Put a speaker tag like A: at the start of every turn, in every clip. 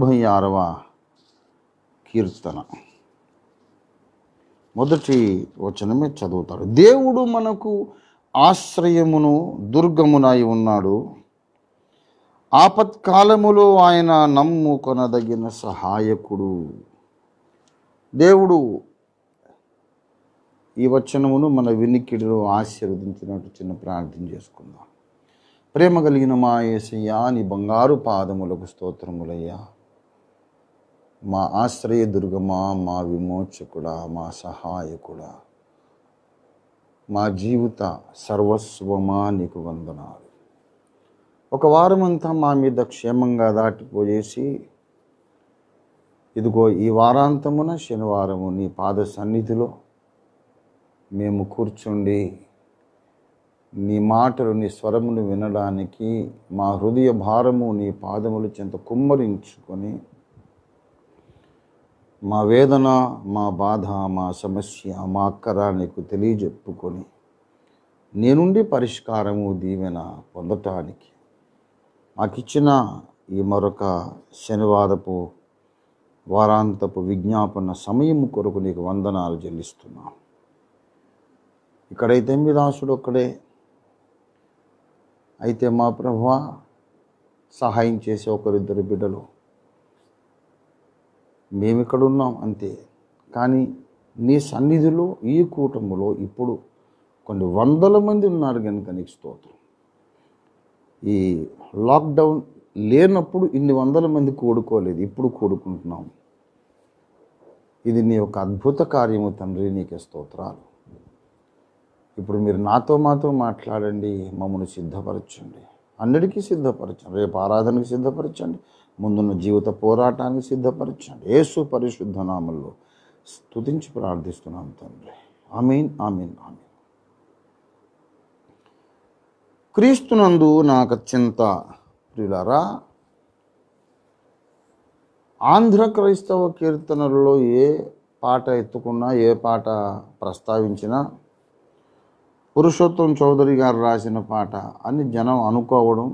A: ముప్పై ఆరవ కీర్తన మొదటి వచనమే చదువుతాడు దేవుడు మనకు ఆశ్రయమును దుర్గమునై ఉన్నాడు ఆపత్కాలములో ఆయన నమ్ము కొనదగిన సహాయకుడు దేవుడు ఈ వచనమును మన వినికిడిలో ఆశీర్వదించినట్టు చిన్న ప్రార్థన చేసుకుందాం ప్రేమ కలిగిన మా ఏసయ్యా నీ బంగారు పాదములకు స్తోత్రములయ్యా మా ఆశ్రయదుర్గమా మా విమోచకుడా మా సహాయకుడా మా జీవిత సర్వస్వమా నీకు వందనాలు ఒక వారమంతా మా మీద క్షేమంగా దాటిపోయేసి ఇదిగో ఈ వారాంతమున శనివారము నీ పాద సన్నిధిలో మేము కూర్చుండి నీ మాటలు నీ స్వరమును వినడానికి మా హృదయ భారము నీ పాదములు చెంత కుమ్మరించుకొని మా వేదన మా బాధ మా సమస్య మా అక్కర నీకు తెలియజెప్పుకొని నేనుండి పరిష్కారము దీవెన పొందటానికి మాకిచ్చిన ఈ మరొక శనివారపు వారాంతపు విజ్ఞాపన సమయం కొరకు నీకు వందనాలు చెల్లిస్తున్నా ఇక్కడైతే మీ దాసుడు ఒక్కడే అయితే మా ప్రభు సహాయం చేసే ఒకరిద్దరు బిడ్డలు మేము ఇక్కడ ఉన్నాం అంతే కానీ నీ సన్నిధిలో ఈ కూటములో ఇప్పుడు కొన్ని వందల మంది ఉన్నారు కనుక నీకు స్తోత్రం ఈ లాక్డౌన్ లేనప్పుడు ఇన్ని వందల మంది కూడుకోలేదు ఇప్పుడు కూడుకుంటున్నాం ఇది నీ ఒక అద్భుత కార్యము తండ్రి నీకే స్తోత్రాలు ఇప్పుడు మీరు నాతో మాతో మాట్లాడండి మమ్మల్ని సిద్ధపరచండి అన్నిటికీ సిద్ధపరచండి రేపు ఆరాధనకు సిద్ధపరచండి ముందున్న జీవిత పోరాటానికి సిద్ధపరచండి ఏసు పరిశుద్ధ నామంలో స్తుతించి ప్రార్థిస్తున్నాం తండ్రి ఆమెన్ ఆమెన్ ఆమెన్ క్రీస్తునందు నాకు అత్యంత ప్రియులరా ఆంధ్ర క్రైస్తవ కీర్తనల్లో ఏ పాట ఎత్తుకున్నా ఏ పాట ప్రస్తావించినా పురుషోత్తం చౌదరి గారు రాసిన పాట అని జనం అనుకోవడం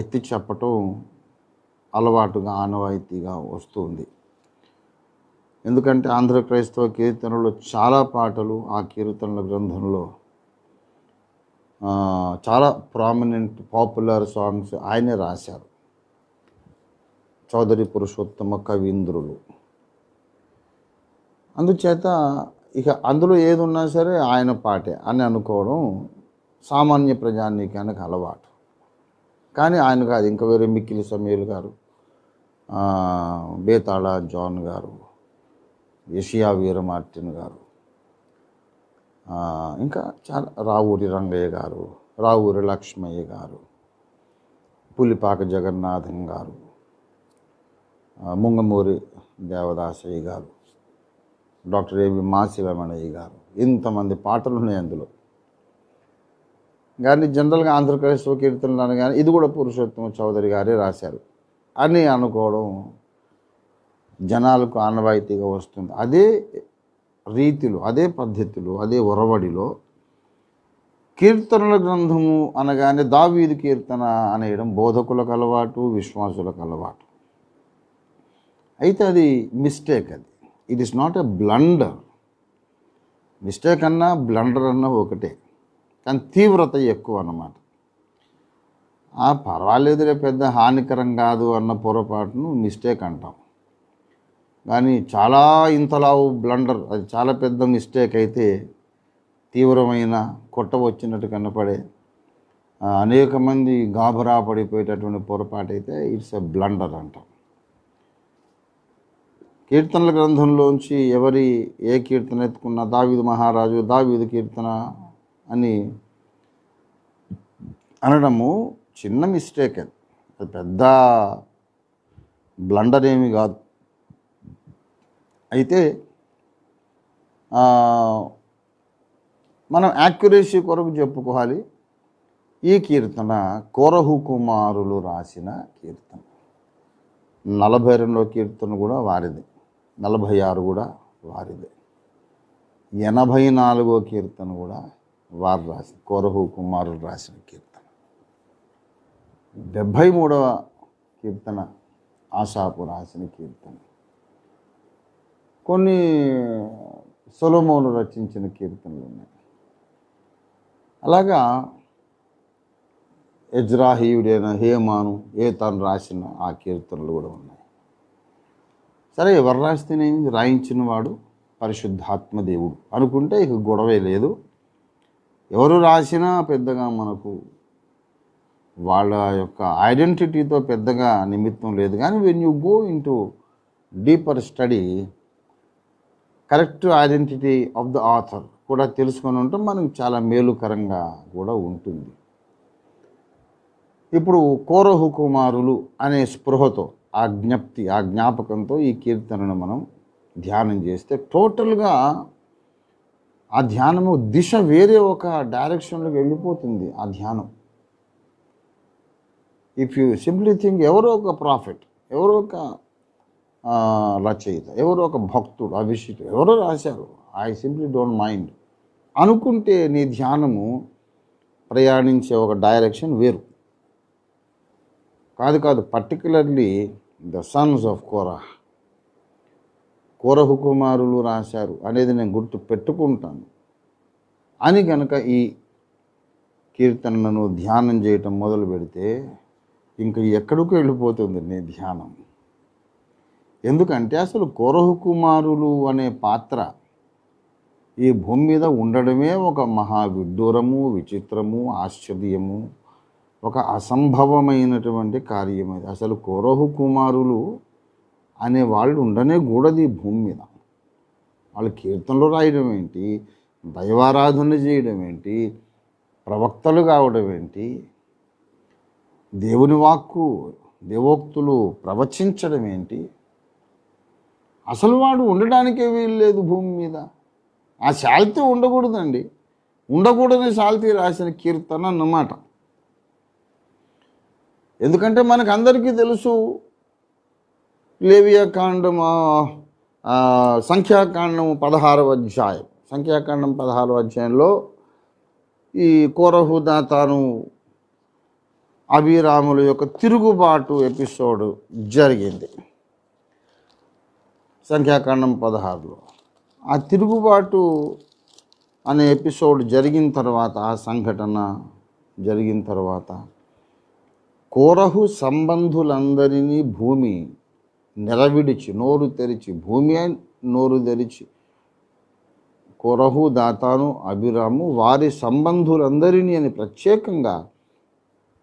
A: ఎత్తి చెప్పటం అలవాటుగా ఆనవాయితీగా వస్తుంది ఎందుకంటే ఆంధ్ర క్రైస్తవ కీర్తనలో చాలా పాటలు ఆ కీర్తనల గ్రంథంలో చాలా ప్రామినెంట్ పాపులర్ సాంగ్స్ ఆయనే రాశారు చౌదరి పురుషోత్తమ కవీంద్రులు అందుచేత ఇక అందులో ఏది ఉన్నా సరే ఆయన పాటే అని అనుకోవడం సామాన్య ప్రజానీకానికి అలవాటు కానీ ఆయన కాదు ఇంకా వేరే మిక్కిలి సమీర్ గారు బేతాళ జాన్ గారు ఏషియా వీర మార్టిన్ గారు ఇంకా చాలా రావూరి రంగయ్య గారు రావూరి లక్ష్మయ్య గారు పులిపాక జగన్నాథం గారు ముంగమూరి దేవదాసయ్య గారు డాక్టర్ ఏవి మాసివమణయ్య గారు ఇంతమంది పాటలు ఉన్నాయి అందులో కానీ జనరల్గా ఆంధ్రప్రదేశ్లో కీర్తనలు కానీ ఇది కూడా పురుషోత్తమ చౌదరి గారే రాశారు అని అనుకోవడం జనాలకు ఆనవాయితీగా వస్తుంది అదే రీతిలో అదే పద్ధతులు అదే ఒరవడిలో కీర్తనల గ్రంథము అనగానే దావీది కీర్తన అనేయడం బోధకులకు అలవాటు విశ్వాసులకు అలవాటు అయితే అది మిస్టేక్ అది it is not a blunder mistake అన్నా బ్లండర్ అన్నా ఒకటే కానీ తీవ్రత ఎక్కువ అన్నమాట పర్వాలేదులే పెద్ద హానికరం కాదు అన్న పొరపాటును మిస్టేక్ అంటాం కానీ చాలా ఇంతలావు బ్లండర్ అది చాలా పెద్ద మిస్టేక్ అయితే తీవ్రమైన వచ్చినట్టు కనపడే అనేక మంది గాబరా పడిపోయేటటువంటి పొరపాటు అయితే ఇట్స్ ఎ బ్లండర్ అంటాం కీర్తనల గ్రంథంలోంచి ఎవరి ఏ కీర్తన ఎత్తుకున్నా దావిదు మహారాజు దావిదు కీర్తన అని అనడము చిన్న మిస్టేక్ అది అది పెద్ద బ్లండర్ ఏమి కాదు అయితే మనం యాక్యురేసీ కొరకు చెప్పుకోవాలి ఈ కీర్తన కోరహు కుమారులు రాసిన కీర్తన నలభై రెండో కీర్తన కూడా వారిది నలభై ఆరు కూడా వారిదే ఎనభై నాలుగో కీర్తన కూడా వారు రాసిన కోరహు కుమారుడు రాసిన కీర్తన డెబ్భై మూడవ కీర్తన ఆశాపు రాసిన కీర్తన కొన్ని సులభములు రచించిన కీర్తనలు ఉన్నాయి అలాగా యజ్రాహీయుడైన హేమాను ఏ తను రాసిన ఆ కీర్తనలు కూడా ఉన్నాయి సరే ఎవరు రాస్తేనే రాయించిన వాడు పరిశుద్ధాత్మ దేవుడు అనుకుంటే ఇక గొడవే లేదు ఎవరు రాసినా పెద్దగా మనకు వాళ్ళ యొక్క ఐడెంటిటీతో పెద్దగా నిమిత్తం లేదు కానీ when you go into deeper study correct identity of the author కూడా తెలుసుకొని ఉంటే మనకు చాలా మేలుకరంగా కూడా ఉంటుంది ఇప్పుడు కోరహు కుమారులు అనే స్పృహతో ఆ జ్ఞప్తి ఆ జ్ఞాపకంతో ఈ కీర్తనను మనం ధ్యానం చేస్తే టోటల్గా ఆ ధ్యానము దిశ వేరే ఒక డైరెక్షన్లోకి వెళ్ళిపోతుంది ఆ ధ్యానం ఇఫ్ యూ సింప్లీ థింక్ ఎవరో ఒక ప్రాఫిట్ ఎవరో ఒక రచయిత ఎవరో ఒక భక్తుడు అభిషితుడు ఎవరో రాశారు ఐ సింప్లీ డోంట్ మైండ్ అనుకుంటే నీ ధ్యానము ప్రయాణించే ఒక డైరెక్షన్ వేరు కాదు కాదు particularly the sons of Korah కోరహు కుమారులు రాశారు అనేది నేను గుర్తు పెట్టుకుంటాను అని కనుక ఈ కీర్తనలను ధ్యానం చేయటం మొదలు పెడితే ఇంకా ఎక్కడికి వెళ్ళిపోతుంది నీ ధ్యానం ఎందుకంటే అసలు కోరహు కుమారులు అనే పాత్ర ఈ భూమి మీద ఉండడమే ఒక మహా విడ్డూరము విచిత్రము ఆశ్చర్యము ఒక అసంభవమైనటువంటి కార్యం అది అసలు కోరహు కుమారులు అనే వాళ్ళు ఉండనే కూడదు ఈ భూమి మీద వాళ్ళు కీర్తనలు రాయడం ఏంటి దైవారాధన చేయడం ఏంటి ప్రవక్తలు కావడం ఏంటి దేవుని వాక్కు దేవోక్తులు ప్రవచించడం ఏంటి అసలు వాడు ఉండడానికే వీలు లేదు భూమి మీద ఆ శాల్తీ ఉండకూడదండి ఉండకూడని శాల్తి రాసిన కీర్తన అన్నమాట ఎందుకంటే మనకు అందరికీ తెలుసు లేవియాకాండము సంఖ్యాకాండము పదహారవ అధ్యాయం సంఖ్యాకాండం పదహారవ అధ్యాయంలో ఈ కోరహుదా తాను అభిరాముల యొక్క తిరుగుబాటు ఎపిసోడ్ జరిగింది సంఖ్యాకాండం పదహారులో ఆ తిరుగుబాటు అనే ఎపిసోడ్ జరిగిన తర్వాత ఆ సంఘటన జరిగిన తర్వాత కోరహు సంబంధులందరినీ భూమి నిలవిడిచి నోరు తెరిచి భూమి నోరు తెరిచి కొరహు దాతాను అభిరాము వారి సంబంధులందరినీ అని ప్రత్యేకంగా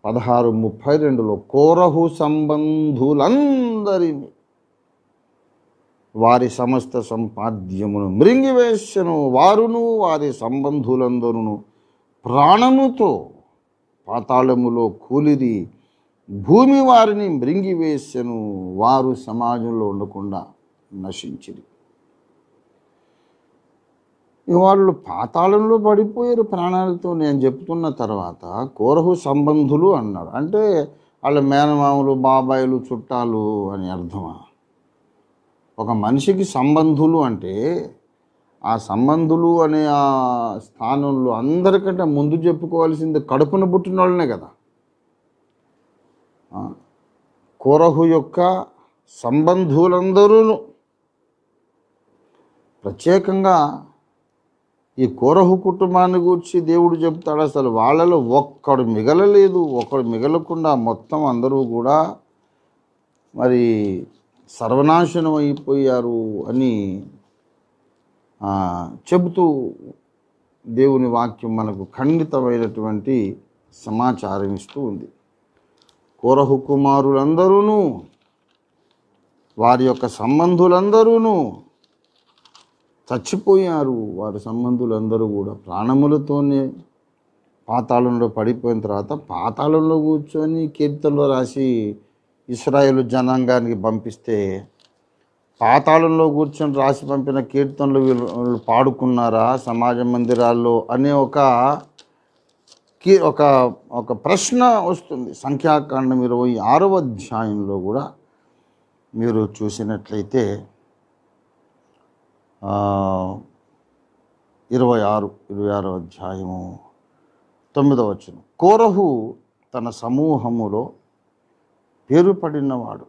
A: పదహారు ముప్పై రెండులో కోరహు సంబంధులందరిని వారి సమస్త సంపాద్యమును మృంగివేశను వారును వారి సంబంధులందరును ప్రాణముతో పాతాళములో కూలిరి భూమి వారిని మృంగివేసను వారు సమాజంలో ఉండకుండా నశించింది వాళ్ళు పాతాళంలో పడిపోయారు ప్రాణాలతో నేను చెప్తున్న తర్వాత కోరహు సంబంధులు అన్నాడు అంటే వాళ్ళ మేనమామలు బాబాయిలు చుట్టాలు అని అర్థమా ఒక మనిషికి సంబంధులు అంటే ఆ సంబంధులు అనే ఆ స్థానంలో అందరికంటే ముందు చెప్పుకోవాల్సింది కడుపున పుట్టిన వాళ్ళనే కదా కోరహు యొక్క సంబంధువులందరూ ప్రత్యేకంగా ఈ కోరహు కుటుంబాన్ని గురించి దేవుడు చెప్తాడు అసలు వాళ్ళలో ఒక్కడు మిగలలేదు ఒకడు మిగలకుండా మొత్తం అందరూ కూడా మరి సర్వనాశనం అయిపోయారు అని చెబుతూ దేవుని వాక్యం మనకు ఖండితమైనటువంటి సమాచారం ఇస్తూ ఉంది కోరహు కుమారులందరూ వారి యొక్క సంబంధులందరూ చచ్చిపోయారు వారి సంబంధులందరూ కూడా ప్రాణములతోనే పాతాళంలో పడిపోయిన తర్వాత పాతాళంలో కూర్చొని కీర్తనలో రాసి ఇస్రాయేల్ జనాంగానికి పంపిస్తే పాతాళంలో కూర్చొని రాసి పంపిన కీర్తనలు వీళ్ళు పాడుకున్నారా సమాజ మందిరాల్లో అనే ఒక ఒక ఒక ప్రశ్న వస్తుంది సంఖ్యాకాండం ఇరవై ఆరవ అధ్యాయంలో కూడా మీరు చూసినట్లయితే ఇరవై ఆరు ఇరవై ఆరో అధ్యాయము తొమ్మిదవ వచ్చిన కోరహు తన సమూహములో పేరు పడినవాడు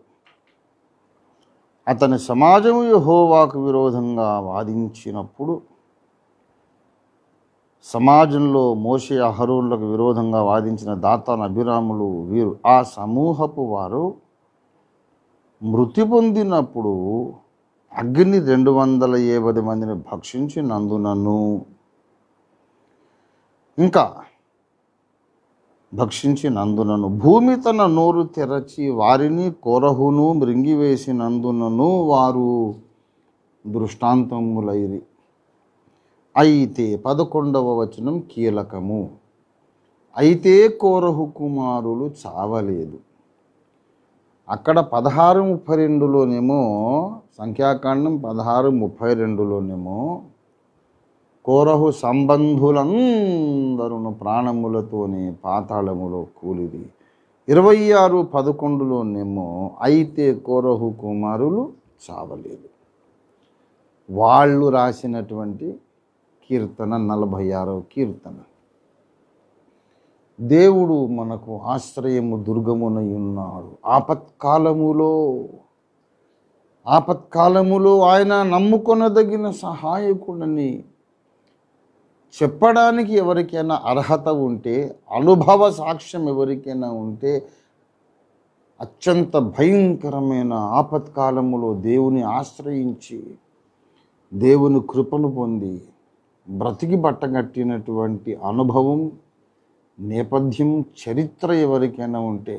A: అతని సమాజము యహోవాకు విరోధంగా వాదించినప్పుడు సమాజంలో మోషే అహరూన్లకు విరోధంగా వాదించిన దాతా అభిరాములు వీరు ఆ సమూహపు వారు మృతి పొందినప్పుడు అగ్ని రెండు వందల ఏబది మందిని భక్షించినందునను ఇంకా భక్షించినందునను భూమి తన నోరు తెరచి వారిని కొరహును మృంగివేసినందునను వారు దృష్టాంతములైరి అయితే పదకొండవ వచనం కీలకము అయితే కోరహు కుమారులు చావలేదు అక్కడ పదహారు ముప్పై రెండులోనేమో సంఖ్యాకాండం పదహారు ముప్పై రెండులోనేమో కోరహు సంబంధులందరూ ప్రాణములతోనే పాతాళములో కూలిది ఇరవై ఆరు పదకొండులోనేమో అయితే కోరహు కుమారులు చావలేదు వాళ్ళు రాసినటువంటి కీర్తన నలభై ఆరవ కీర్తన దేవుడు మనకు ఆశ్రయము దుర్గమునై ఉన్నాడు ఆపత్కాలములో ఆపత్కాలములో ఆయన నమ్ముకొనదగిన సహాయకుడని చెప్పడానికి ఎవరికైనా అర్హత ఉంటే అనుభవ సాక్ష్యం ఎవరికైనా ఉంటే అత్యంత భయంకరమైన ఆపత్కాలములో దేవుని ఆశ్రయించి దేవుని కృపను పొంది బ్రతికి బట్టగట్టినటువంటి అనుభవం నేపథ్యం చరిత్ర ఎవరికైనా ఉంటే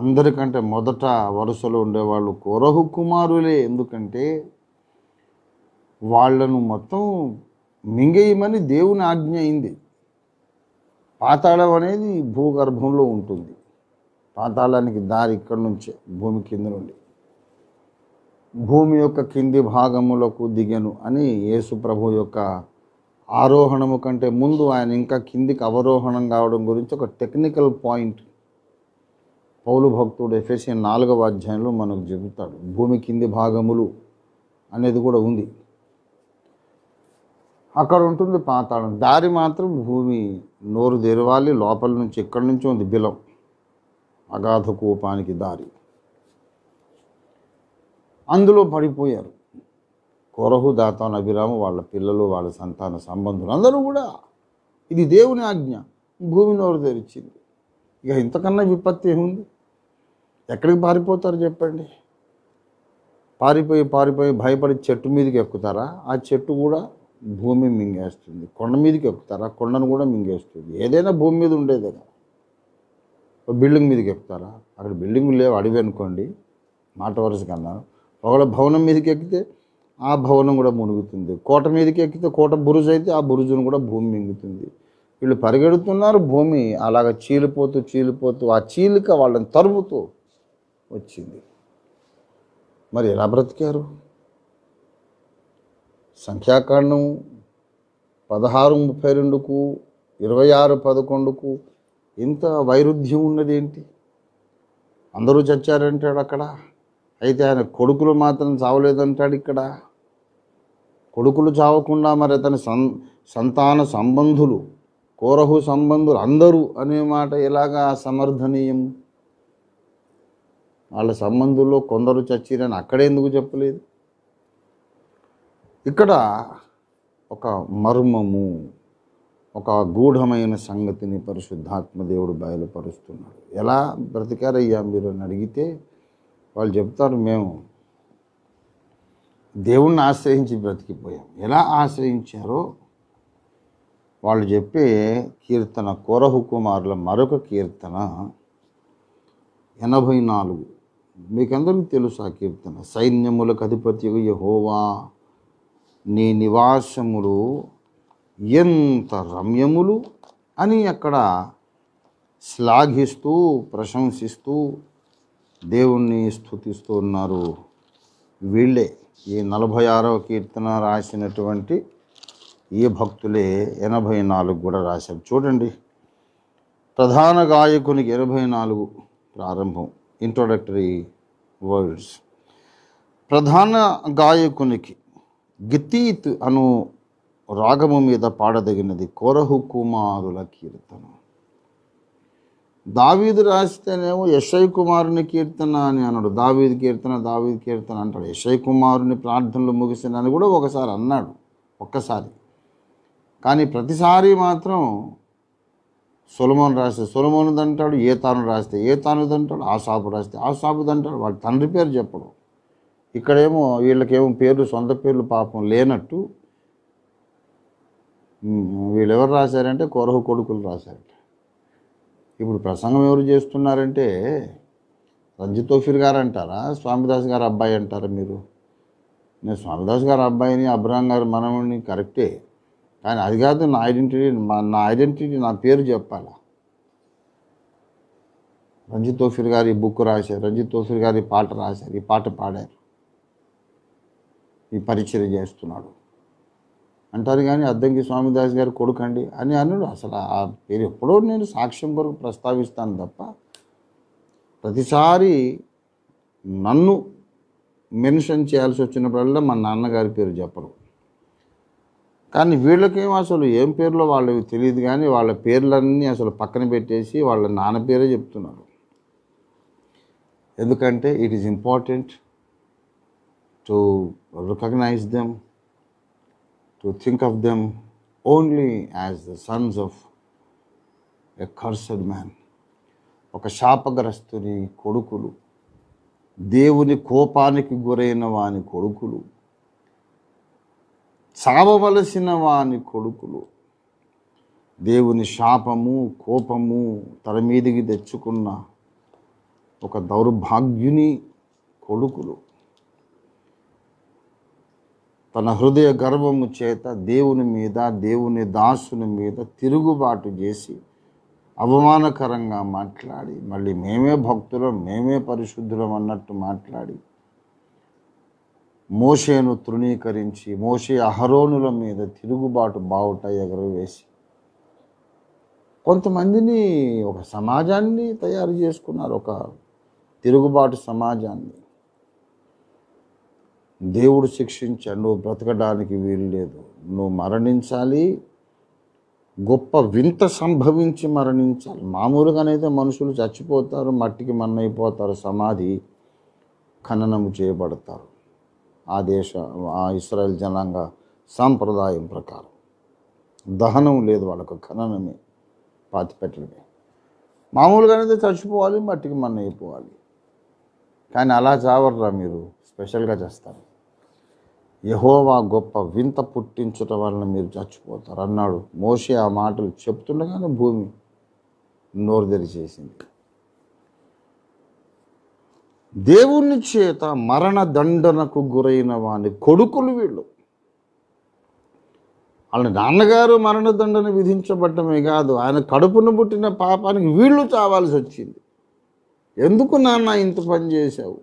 A: అందరికంటే మొదట వరుసలో ఉండేవాళ్ళు కోరహు కుమారులే ఎందుకంటే వాళ్లను మొత్తం మింగేయమని దేవుని ఆజ్ఞ అయింది పాతాళం అనేది భూగర్భంలో ఉంటుంది పాతాళానికి దారి ఇక్కడి నుంచే భూమి కింద నుండి భూమి యొక్క కింది భాగములకు దిగను అని యేసు ప్రభు యొక్క ఆరోహణము కంటే ముందు ఆయన ఇంకా కిందికి అవరోహణం కావడం గురించి ఒక టెక్నికల్ పాయింట్ పౌలు భక్తుడు ఎఫ్ఎస్ఎన్ నాలుగవ అధ్యాయంలో మనకు చెబుతాడు భూమి కింది భాగములు అనేది కూడా ఉంది అక్కడ ఉంటుంది పాతాళం దారి మాత్రం భూమి నోరు తెరవాలి లోపల నుంచి ఇక్కడి నుంచి ఉంది బిలం అగాధ కూపానికి దారి అందులో పడిపోయారు కొరహు దాతాన్ నభిరాము వాళ్ళ పిల్లలు వాళ్ళ సంతాన సంబంధులు అందరూ కూడా ఇది దేవుని ఆజ్ఞ భూమి నోరు తెరిచింది ఇక ఇంతకన్నా విపత్తి ఏముంది ఎక్కడికి పారిపోతారు చెప్పండి పారిపోయి పారిపోయి భయపడి చెట్టు మీదకి ఎక్కుతారా ఆ చెట్టు కూడా భూమి మింగేస్తుంది కొండ మీదకి ఎక్కుతారా కొండను కూడా మింగేస్తుంది ఏదైనా భూమి మీద ఒక బిల్డింగ్ మీదకి ఎక్కుతారా అక్కడ బిల్డింగ్ లేవు అడివి అనుకోండి మాట వరుస అన్నారు ఒకవేళ భవనం మీదకి ఎక్కితే ఆ భవనం కూడా మునుగుతుంది కోట మీదకి ఎక్కితే కోట బురుజు అయితే ఆ బురుజును కూడా భూమి మింగుతుంది వీళ్ళు పరిగెడుతున్నారు భూమి అలాగ చీలిపోతూ చీలిపోతూ ఆ చీలిక వాళ్ళని తరుముతూ వచ్చింది మరి ఎలా బ్రతికారు సంఖ్యాకాండం పదహారు ముప్పై రెండుకు ఇరవై ఆరు పదకొండుకు ఇంత వైరుధ్యం ఉన్నదేంటి అందరూ చచ్చారంటాడు అక్కడ అయితే ఆయన కొడుకులు మాత్రం చావలేదంటాడు ఇక్కడ కొడుకులు చావకుండా మరి అతని సన్ సంతాన సంబంధులు కోరహు సంబంధులు అందరూ అనే మాట ఎలాగా సమర్థనీయం వాళ్ళ సంబంధుల్లో కొందరు చచ్చిరని అక్కడే ఎందుకు చెప్పలేదు ఇక్కడ ఒక మర్మము ఒక గూఢమైన సంగతిని పరిశుద్ధాత్మదేవుడు బయలుపరుస్తున్నాడు ఎలా బ్రతికారయ్యా మీరు అని అడిగితే వాళ్ళు చెప్తారు మేము దేవుణ్ణి ఆశ్రయించి బ్రతికిపోయాం ఎలా ఆశ్రయించారో వాళ్ళు చెప్పే కీర్తన కోరహు కుమారుల మరొక కీర్తన ఎనభై నాలుగు మీకందరికీ తెలుసు ఆ కీర్తన సైన్యములకు అధిపతి యహోవా నీ నివాసములు ఎంత రమ్యములు అని అక్కడ శ్లాఘిస్తూ ప్రశంసిస్తూ దేవుణ్ణి స్థుతిస్తూ ఉన్నారు వీళ్ళే ఈ నలభై ఆరవ కీర్తన రాసినటువంటి ఈ భక్తులే ఎనభై నాలుగు కూడా రాశారు చూడండి ప్రధాన గాయకునికి ఎనభై నాలుగు ప్రారంభం ఇంట్రొడక్టరీ వర్డ్స్ ప్రధాన గాయకునికి గితీత్ అను రాగము మీద పాడదగినది కోరహు కుమారుల కీర్తన దావీదు రాస్తేనేమో యశయ్ కుమారుని కీర్తన అని అన్నాడు దావీది కీర్తన దావీది కీర్తన అంటాడు యశయ్ కుమారుని ప్రార్థనలు ముగిసిన అని కూడా ఒకసారి అన్నాడు ఒక్కసారి కానీ ప్రతిసారి మాత్రం సొలమోన్ రాస్తే సొలమోనుది అంటాడు ఏ తాను రాస్తే ఏ తానుది అంటాడు సాపు రాస్తే ఆసాపుది అంటాడు వాళ్ళ తండ్రి పేరు చెప్పడం ఇక్కడేమో వీళ్ళకేమో పేర్లు సొంత పేర్లు పాపం లేనట్టు వీళ్ళు ఎవరు రాశారంటే కొరహు కొడుకులు రాశారట ఇప్పుడు ప్రసంగం ఎవరు చేస్తున్నారంటే రంజిత్ తోఫీర్ గారు అంటారా స్వామిదాస్ గారు అబ్బాయి అంటారా మీరు నేను స్వామిదాస్ గారు అబ్బాయిని అబ్రహం గారు మనముని కరెక్టే కానీ అది కాదు నా ఐడెంటిటీ నా ఐడెంటిటీ నా పేరు చెప్పాలా రంజిత్ తోఫీర్ గారు ఈ బుక్ రాశారు రంజిత్ తోఫీర్ గారు ఈ పాట రాశారు ఈ పాట పాడారు ఈ పరిచయం చేస్తున్నాడు అంటారు కానీ అద్దంకి స్వామిదాస్ గారు కొడుకండి అని అన్నాడు అసలు ఆ పేరు ఎప్పుడో నేను సాక్ష్యం కొరకు ప్రస్తావిస్తాను తప్ప ప్రతిసారి నన్ను మెన్షన్ చేయాల్సి వచ్చినప్పుడల్లా మా నాన్నగారి పేరు చెప్పరు కానీ వీళ్ళకేం అసలు ఏం పేర్లో వాళ్ళు తెలియదు కానీ వాళ్ళ పేర్లన్నీ అసలు పక్కన పెట్టేసి వాళ్ళ నాన్న పేరే చెప్తున్నారు ఎందుకంటే it is important to recognise them to think of them only as the sons of a cursed man ఒక శాపగ్రస్తుని కొడుకులు దేవుని కోపానికి గురైన వాని కొడుకులు చావవలసిన వాని కొడుకులు దేవుని శాపము కోపము తన మీదికి తెచ్చుకున్న ఒక దౌర్భాగ్యుని కొడుకులు తన హృదయ గర్వము చేత దేవుని మీద దేవుని దాసుని మీద తిరుగుబాటు చేసి అవమానకరంగా మాట్లాడి మళ్ళీ మేమే భక్తులం మేమే పరిశుద్ధులం అన్నట్టు మాట్లాడి మోషేను తృణీకరించి మోషే అహరోనుల మీద తిరుగుబాటు బావుట ఎగరవేసి కొంతమందిని ఒక సమాజాన్ని తయారు చేసుకున్నారు ఒక తిరుగుబాటు సమాజాన్ని దేవుడు శిక్షించ నువ్వు బ్రతకడానికి వీలు లేదు నువ్వు మరణించాలి గొప్ప వింత సంభవించి మరణించాలి మామూలుగానైతే మనుషులు చచ్చిపోతారు మట్టికి మన్నైపోతారు సమాధి ఖననము చేయబడతారు ఆ దేశ ఆ ఇస్రాయల్ జనాంగ సాంప్రదాయం ప్రకారం దహనం లేదు వాళ్ళకు ఖననమే పాతిపెట్టడమే మామూలుగానైతే చచ్చిపోవాలి మట్టికి మన్నైపోవాలి కానీ అలా చావర్రా మీరు స్పెషల్గా చేస్తారు యహోవా గొప్ప వింత పుట్టించుట వలన మీరు చచ్చిపోతారు అన్నాడు మోసే ఆ మాటలు చెప్తుండగానే భూమి నోరు తెరిచేసింది దేవుని చేత మరణ దండనకు గురైన వాని కొడుకులు వీళ్ళు వాళ్ళ నాన్నగారు మరణదండన విధించబడటమే కాదు ఆయన కడుపును పుట్టిన పాపానికి వీళ్ళు చావాల్సి వచ్చింది ఎందుకు నాన్న ఇంత పని చేశావు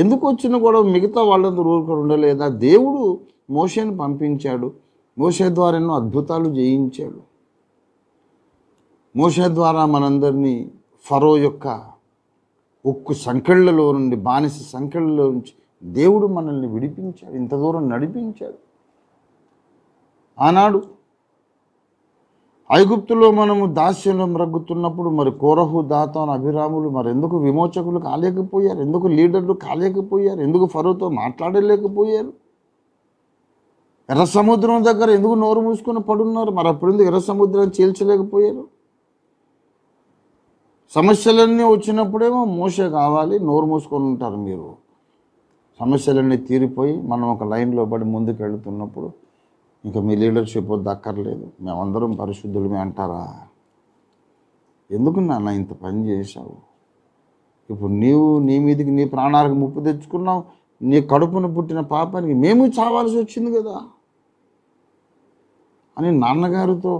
A: ఎందుకు వచ్చిన గొడవ మిగతా వాళ్ళందరూ ఊరుకొని ఉండలేదా దేవుడు మోసేని పంపించాడు మోషే ద్వారా ఎన్నో అద్భుతాలు చేయించాడు మోషే ద్వారా మనందరినీ ఫరో యొక్క ఉక్కు సంకెళ్ళలో నుండి బానిస సంకెళ్లలో నుంచి దేవుడు మనల్ని విడిపించాడు ఇంత దూరం నడిపించాడు ఆనాడు ఐగుప్తులో మనము దాస్యం మ్రగ్గుతున్నప్పుడు మరి కోరహు దాతాను అభిరాములు మరి ఎందుకు విమోచకులు కాలేకపోయారు ఎందుకు లీడర్లు కాలేకపోయారు ఎందుకు ఫరోతో మాట్లాడలేకపోయారు ఎర్ర సముద్రం దగ్గర ఎందుకు నోరు మూసుకొని పడున్నారు మరి అప్పుడు ఎందుకు ఎర్ర సముద్రం చీల్చలేకపోయారు సమస్యలన్నీ వచ్చినప్పుడేమో మోస కావాలి నోరు మూసుకొని ఉంటారు మీరు సమస్యలన్నీ తీరిపోయి మనం ఒక లైన్లో పడి ముందుకు వెళుతున్నప్పుడు ఇంకా మీ లీడర్షిప్ దక్కర్లేదు మేమందరం పరిశుద్ధులమే అంటారా ఎందుకు నాన్న ఇంత పని చేశావు ఇప్పుడు నీవు నీ మీదకి నీ ప్రాణాలకు ముప్పు తెచ్చుకున్నావు నీ కడుపున పుట్టిన పాపానికి మేము చావాల్సి వచ్చింది కదా అని నాన్నగారితో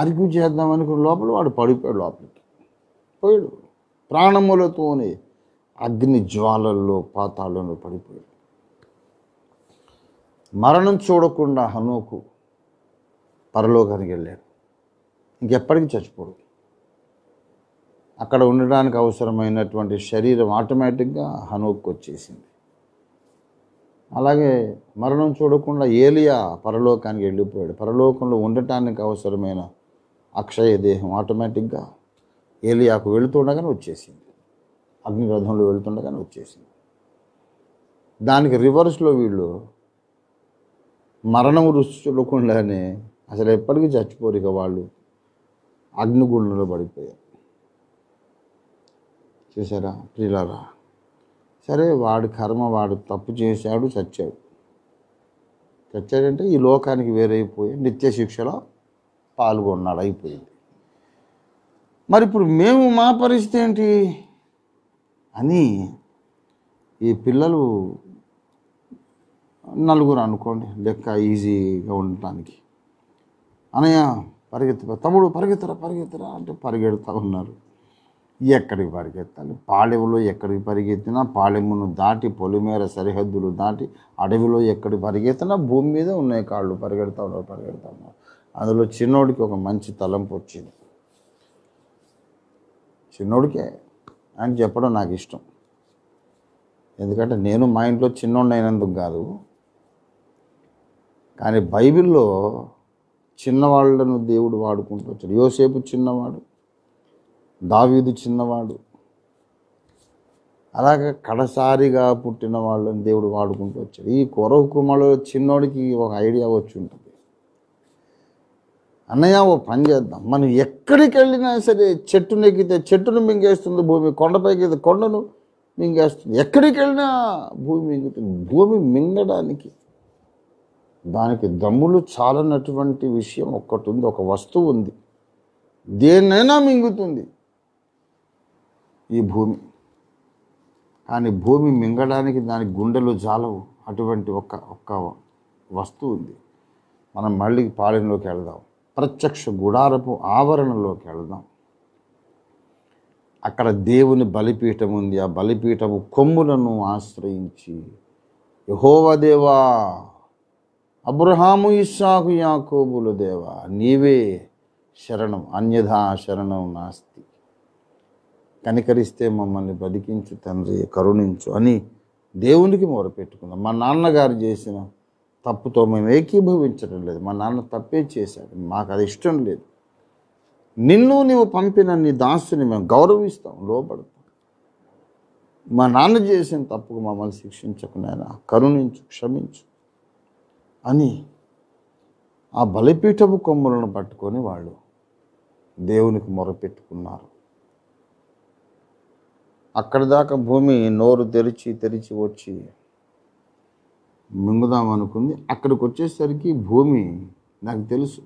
A: ఆర్గ్యూ అనుకున్న లోపల వాడు పడిపోయాడు లోపలికి పోయాడు ప్రాణములతోనే అగ్ని జ్వాలల్లో పాతాళ్ళలో పడిపోయాడు మరణం చూడకుండా హనుకు పరలోకానికి వెళ్ళాడు ఇంకెప్పటికీ చచ్చిపోడు అక్కడ ఉండడానికి అవసరమైనటువంటి శరీరం ఆటోమేటిక్గా హనుకు వచ్చేసింది అలాగే మరణం చూడకుండా ఏలియా పరలోకానికి వెళ్ళిపోయాడు పరలోకంలో ఉండటానికి అవసరమైన అక్షయ దేహం ఆటోమేటిక్గా ఏలియాకు వెళుతుండగానే వచ్చేసింది అగ్నిరథంలో వెళుతుండగానే వచ్చేసింది దానికి రివర్స్లో వీళ్ళు మరణం రుచి చూడకుండానే అసలు ఎప్పటికీ చచ్చిపోరు ఇక వాళ్ళు అగ్నిగుండంలో పడిపోయారు చూసారా ప్రిలారా సరే వాడు కర్మ వాడు తప్పు చేశాడు చచ్చాడు చచ్చాడంటే ఈ లోకానికి వేరైపోయి నిత్య శిక్షలో పాల్గొన్నాడు అయిపోయింది మరి ఇప్పుడు మేము మా పరిస్థితి ఏంటి అని ఈ పిల్లలు నలుగురు అనుకోండి లెక్క ఈజీగా ఉండటానికి అనయ్య పరిగెత్తు తమ్ముడు పరిగెత్తరా పరిగెత్తరా అంటే పరిగెడుతూ ఉన్నారు ఎక్కడికి పరిగెత్తాలి పాళెములో ఎక్కడికి పరిగెత్తినా పాళెమును దాటి పొలిమేర సరిహద్దులు దాటి అడవిలో ఎక్కడికి పరిగెత్తినా భూమి మీద ఉన్నాయి కాళ్ళు పరిగెడతా ఉన్నారు పరిగెడతా ఉన్నారు అందులో చిన్నోడికి ఒక మంచి తలంపు వచ్చింది చిన్నోడికే అని చెప్పడం నాకు ఇష్టం ఎందుకంటే నేను మా ఇంట్లో అయినందుకు కాదు కానీ బైబిల్లో చిన్నవాళ్ళను దేవుడు వాడుకుంటూ వచ్చాడు యోసేపు చిన్నవాడు దావీదు చిన్నవాడు అలాగే కడసారిగా పుట్టిన వాళ్ళని దేవుడు వాడుకుంటూ వచ్చాడు ఈ కొరవ కుమలో చిన్నోడికి ఒక ఐడియా వచ్చి ఉంటుంది అన్నయ్య ఓ పని చేద్దాం మనం ఎక్కడికి వెళ్ళినా సరే చెట్టును ఎక్కితే చెట్టును మింగేస్తుంది భూమి కొండపైకి కొండను మింగేస్తుంది ఎక్కడికి వెళ్ళినా భూమి మింగుతుంది భూమి మింగడానికి దానికి దమ్ములు చాలనటువంటి విషయం ఒక్కటి ఉంది ఒక వస్తువు ఉంది దేన్నైనా మింగుతుంది ఈ భూమి కానీ భూమి మింగడానికి దాని గుండెలు జాలవు అటువంటి ఒక ఒక్క వస్తువు ఉంది మనం మళ్ళీ పాలెంలోకి వెళదాం ప్రత్యక్ష గుడారపు ఆవరణలోకి వెళదాం అక్కడ దేవుని బలిపీఠం ఉంది ఆ బలిపీఠము కొమ్ములను ఆశ్రయించి యహోవదేవా అబ్రహాము ఇస్సాకు యాకోబులు దేవ నీవే శరణం అన్యథా శరణం నాస్తి కనికరిస్తే మమ్మల్ని బతికించు తండ్రి కరుణించు అని దేవునికి మొరపెట్టుకుందాం మా నాన్నగారు చేసిన తప్పుతో మేము ఏకీభవించడం లేదు మా నాన్న తప్పే చేశాడు మాకు అది ఇష్టం లేదు నిన్ను నువ్వు పంపిన నీ దాసుని మేము గౌరవిస్తాం లోపడతాం మా నాన్న చేసిన తప్పుకు మమ్మల్ని శిక్షించకునైనా కరుణించు క్షమించు అని ఆ బలిపీఠపు కొమ్ములను పట్టుకొని వాళ్ళు దేవునికి మొరపెట్టుకున్నారు అక్కడి దాకా భూమి నోరు తెరిచి తెరిచి వచ్చి మింగుదామనుకుంది అక్కడికి వచ్చేసరికి భూమి నాకు తెలుసు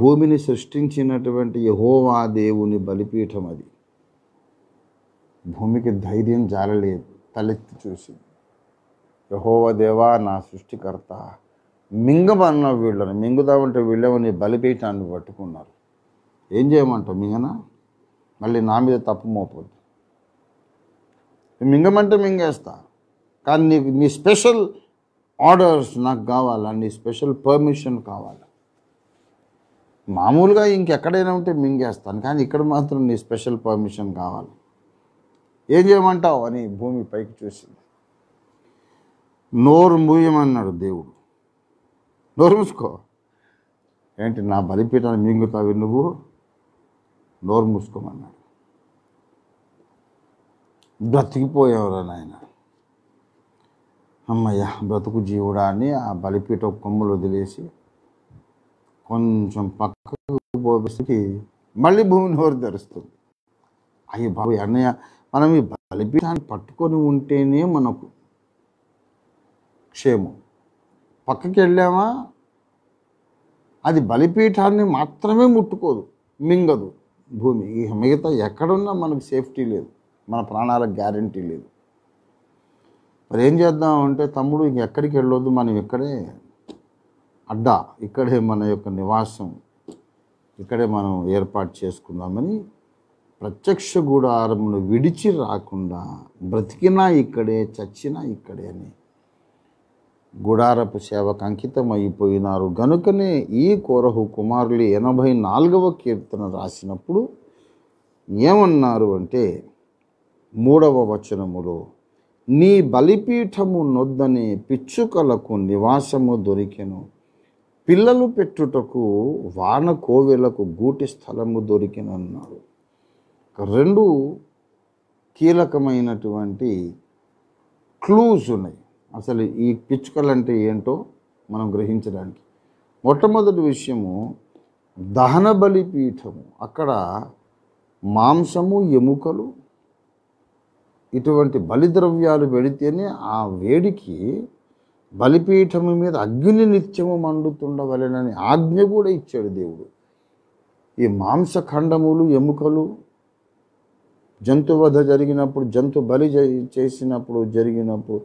A: భూమిని సృష్టించినటువంటి యహోవా దేవుని బలిపీఠం అది భూమికి ధైర్యం జారలేదు తలెత్తి చూసింది యహోవా దేవా నా సృష్టికర్త మింగమన్న వీళ్ళని మింగుదామంటే వీళ్ళేమని బలిపీఠాన్ని పట్టుకున్నారు ఏం చేయమంటావు మింగన మళ్ళీ నా మీద తప్పు మోపొద్దు మింగమంటే మింగేస్తా కానీ నీకు నీ స్పెషల్ ఆర్డర్స్ నాకు కావాలా నీ స్పెషల్ పర్మిషన్ కావాలా మామూలుగా ఇంకెక్కడైనా ఉంటే మింగేస్తాను కానీ ఇక్కడ మాత్రం నీ స్పెషల్ పర్మిషన్ కావాలి ఏం చేయమంటావు అని భూమి పైకి చూసింది నోరు మూయమన్నాడు దేవుడు నోరుముసుకో ఏంటి నా బలిపీఠాన్ని మింగుతావి నువ్వు నోరు మూసుకోమన్నాడు బ్రతికిపోయేవరా నాయన అమ్మయ్య బ్రతుకు జీవుడా అని ఆ బలిపీఠ కొమ్ములు వదిలేసి కొంచెం పక్కకు పోసి మళ్ళీ భూమిని నోరు ధరిస్తుంది అయ్యి బాబు అన్నయ్య మనం ఈ బలిపీఠాన్ని పట్టుకొని ఉంటేనే మనకు క్షేమం పక్కకి వెళ్ళామా అది బలిపీఠాన్ని మాత్రమే ముట్టుకోదు మింగదు భూమి మిగతా ఎక్కడున్నా మనకు సేఫ్టీ లేదు మన ప్రాణాలకు గ్యారంటీ లేదు మరి ఏం చేద్దామంటే తమ్ముడు ఇంకెక్కడికి వెళ్ళొద్దు మనం ఇక్కడే అడ్డా ఇక్కడే మన యొక్క నివాసం ఇక్కడే మనం ఏర్పాటు చేసుకుందామని ప్రత్యక్ష గుడారమును విడిచి రాకుండా బ్రతికినా ఇక్కడే చచ్చినా ఇక్కడే అని గుడారపు సేవకు అంకితమైపోయినారు గనుకనే ఈ కోరహు కుమారులు ఎనభై నాలుగవ కీర్తన రాసినప్పుడు ఏమన్నారు అంటే మూడవ వచనములో నీ బలిపీఠము నొద్దని పిచ్చుకలకు నివాసము దొరికెను పిల్లలు పెట్టుటకు వాన కోవెలకు గూటి స్థలము దొరికినన్నాడు రెండు కీలకమైనటువంటి క్లూజ్ ఉన్నాయి అసలు ఈ పిచ్చుకలంటే ఏంటో మనం గ్రహించడానికి మొట్టమొదటి విషయము దహన బలిపీఠము అక్కడ మాంసము ఎముకలు ఇటువంటి బలిద్రవ్యాలు పెడితేనే ఆ వేడికి బలిపీఠము మీద అగ్ని నిత్యము మండుతుండవలెనని ఆజ్ఞ కూడా ఇచ్చాడు దేవుడు ఈ మాంసఖండములు ఎముకలు జంతువధ జరిగినప్పుడు జంతు బలి చేసినప్పుడు జరిగినప్పుడు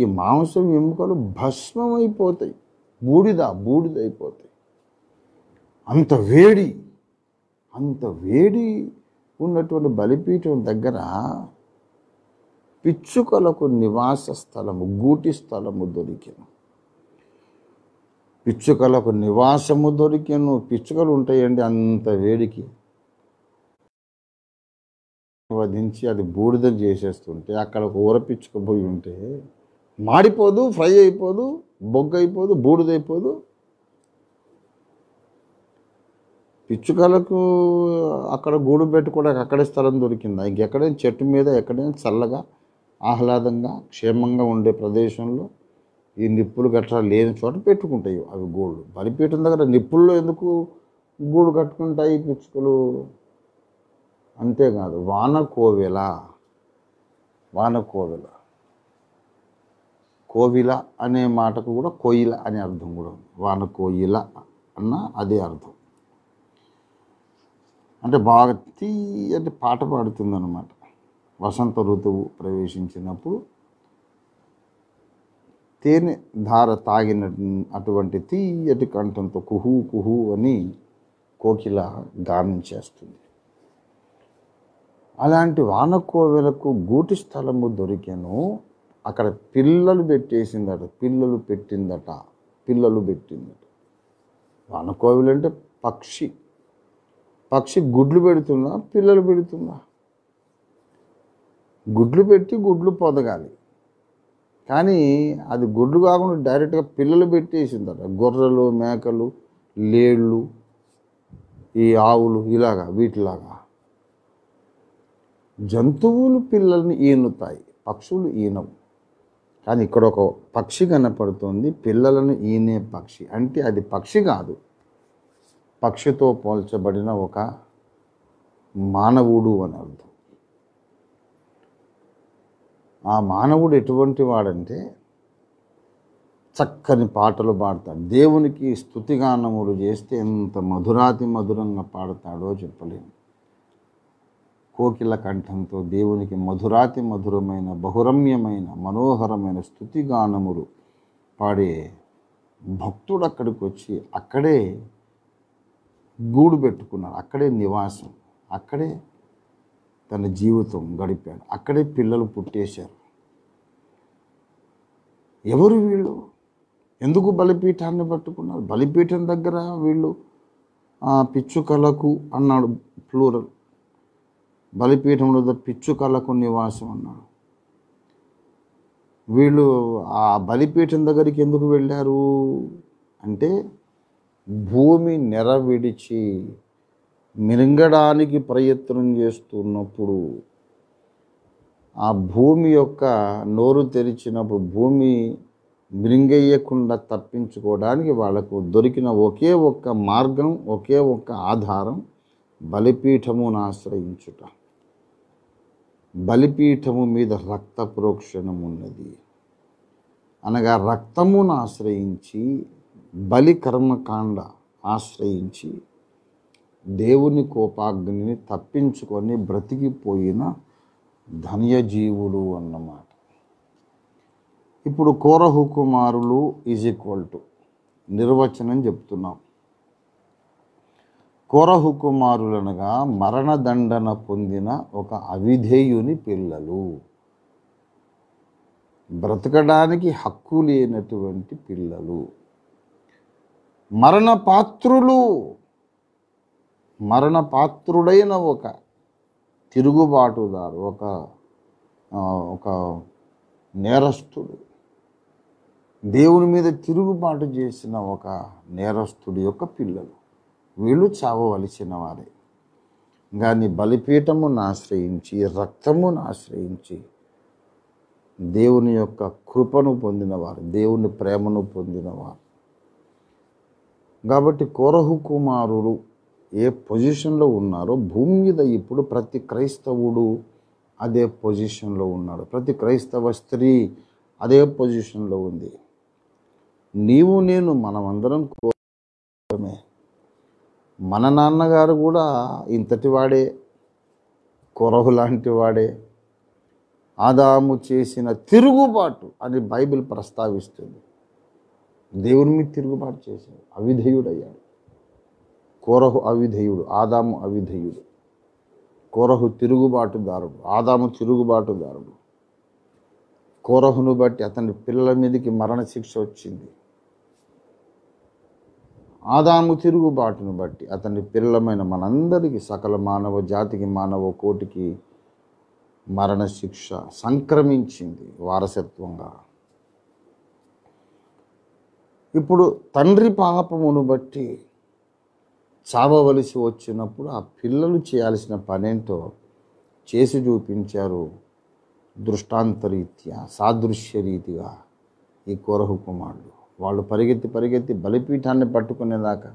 A: ఈ మాంసం ఎముకలు భస్మమైపోతాయి బూడిద బూడిదైపోతాయి అంత వేడి అంత వేడి ఉన్నటువంటి బలిపీఠం దగ్గర పిచ్చుకలకు నివాస స్థలము గూటి స్థలము దొరికిను పిచ్చుకలకు నివాసము దొరికిను పిచ్చుకలు ఉంటాయండి అంత వేడికి వధించి అది బూడిద చేసేస్తుంటే అక్కడ ఊర పిచ్చుకపోయి ఉంటే మాడిపోదు ఫ్రై అయిపోదు బొగ్గు అయిపోదు బూడిదైపోదు పిచ్చుకలకు అక్కడ గూడు పెట్టుకోవడానికి అక్కడే స్థలం దొరికింది ఇంకెక్కడైనా చెట్టు మీద ఎక్కడైనా చల్లగా ఆహ్లాదంగా క్షేమంగా ఉండే ప్రదేశంలో ఈ నిప్పులు గట్రా లేని చోట పెట్టుకుంటాయి అవి గూళ్ళు బలిపీఠం దగ్గర నిప్పుల్లో ఎందుకు గూడు కట్టుకుంటాయి పిచ్చుకలు అంతేకాదు వాన కోవెల వాన కోవెల కోవిల అనే మాటకు కూడా కోయిల అనే అర్థం కూడా ఉంది వాన కోయిల అన్న అదే అర్థం అంటే బాగా తీయటి పాట అనమాట వసంత ఋతువు ప్రవేశించినప్పుడు తేనె ధార తాగిన అటువంటి తీయటి కంఠంతో కుహు కుహు అని కోకిల గానం చేస్తుంది అలాంటి వానకోవెలకు గూటి స్థలము దొరికెను అక్కడ పిల్లలు పెట్టేసిందట పిల్లలు పెట్టిందట పిల్లలు పెట్టిందట వనకోవిలు అంటే పక్షి పక్షి గుడ్లు పెడుతుందా పిల్లలు పెడుతుందా గుడ్లు పెట్టి గుడ్లు పొదగాలి కానీ అది గుడ్లు కాకుండా డైరెక్ట్గా పిల్లలు పెట్టేసిందట గొర్రెలు మేకలు లేళ్ళు ఈ ఆవులు ఇలాగా వీటిలాగా జంతువులు పిల్లల్ని ఈనుతాయి పక్షులు ఈనవు కానీ ఇక్కడ ఒక పక్షి కనపడుతుంది పిల్లలను ఈనే పక్షి అంటే అది పక్షి కాదు పక్షితో పోల్చబడిన ఒక మానవుడు అని అర్థం ఆ మానవుడు ఎటువంటి వాడంటే చక్కని పాటలు పాడతాడు దేవునికి స్థుతిగానములు చేస్తే ఎంత మధురాతి మధురంగా పాడతాడో చెప్పలేము కోకిల కంఠంతో దేవునికి మధురాతి మధురమైన బహురమ్యమైన మనోహరమైన స్థుతిగానములు పాడే భక్తుడు అక్కడికి వచ్చి అక్కడే గూడు పెట్టుకున్నాడు అక్కడే నివాసం అక్కడే తన జీవితం గడిపాడు అక్కడే పిల్లలు పుట్టేశారు ఎవరు వీళ్ళు ఎందుకు బలిపీఠాన్ని పట్టుకున్నారు బలిపీఠం దగ్గర వీళ్ళు పిచ్చుకలకు అన్నాడు ఫ్లోరల్ బలిపీఠంలో పిచ్చుకలకు నివాసం అన్నాడు వీళ్ళు ఆ బలిపీఠం దగ్గరికి ఎందుకు వెళ్ళారు అంటే భూమి నెర విడిచి ప్రయత్నం చేస్తున్నప్పుడు ఆ భూమి యొక్క నోరు తెరిచినప్పుడు భూమి మిరింగయ్యకుండా తప్పించుకోవడానికి వాళ్లకు దొరికిన ఒకే ఒక్క మార్గం ఒకే ఒక్క ఆధారం బలిపీఠమును ఆశ్రయించుట బలిపీఠము మీద రక్త ప్రోక్షణమున్నది అనగా రక్తమును ఆశ్రయించి బలి కర్మకాండ ఆశ్రయించి దేవుని కోపాగ్నిని తప్పించుకొని బ్రతికిపోయిన ధన్యజీవుడు అన్నమాట ఇప్పుడు కోరహు కుమారులు ఈజ్ ఈక్వల్ టు నిర్వచనం చెప్తున్నాం కొరహు కుమారులనగా మరణదండన పొందిన ఒక అవిధేయుని పిల్లలు బ్రతకడానికి హక్కు లేనటువంటి పిల్లలు మరణ పాత్రులు మరణ పాత్రుడైన ఒక తిరుగుబాటుదారు ఒక ఒక నేరస్తుడు దేవుని మీద తిరుగుబాటు చేసిన ఒక నేరస్తుడి యొక్క పిల్లలు వీళ్ళు చావవలసిన వారే కానీ బలిపీఠమును ఆశ్రయించి రక్తమును ఆశ్రయించి దేవుని యొక్క కృపను పొందినవారు దేవుని ప్రేమను పొందినవారు కాబట్టి కోరహు కుమారుడు ఏ పొజిషన్లో ఉన్నారో భూమి మీద ఇప్పుడు ప్రతి క్రైస్తవుడు అదే పొజిషన్లో ఉన్నాడు ప్రతి క్రైస్తవ స్త్రీ అదే పొజిషన్లో ఉంది నీవు నేను మనమందరం కోరమే మన నాన్నగారు కూడా ఇంతటి వాడే కొరవు లాంటి వాడే ఆదాము చేసిన తిరుగుబాటు అని బైబిల్ ప్రస్తావిస్తుంది దేవుని మీద తిరుగుబాటు చేశాడు అవిధేయుడు అయ్యాడు కోరహు అవిధేయుడు ఆదాము అవిధేయుడు కోరహు తిరుగుబాటుదారుడు ఆదాము తిరుగుబాటుదారుడు కోరహును బట్టి అతని పిల్లల మీదకి మరణశిక్ష వచ్చింది ఆదాము తిరుగుబాటును బట్టి అతని పిల్లమైన మనందరికీ సకల మానవ జాతికి మానవ కోటికి మరణశిక్ష సంక్రమించింది వారసత్వంగా ఇప్పుడు తండ్రి పాపమును బట్టి చావవలసి వచ్చినప్పుడు ఆ పిల్లలు చేయాల్సిన పనేంటో చేసి చూపించారు దృష్టాంతరీత్యా సాదృశ్య రీతిగా ఈ కొరహు కుమారుడు వాళ్ళు పరిగెత్తి పరిగెత్తి బలిపీఠాన్ని పట్టుకునేదాకా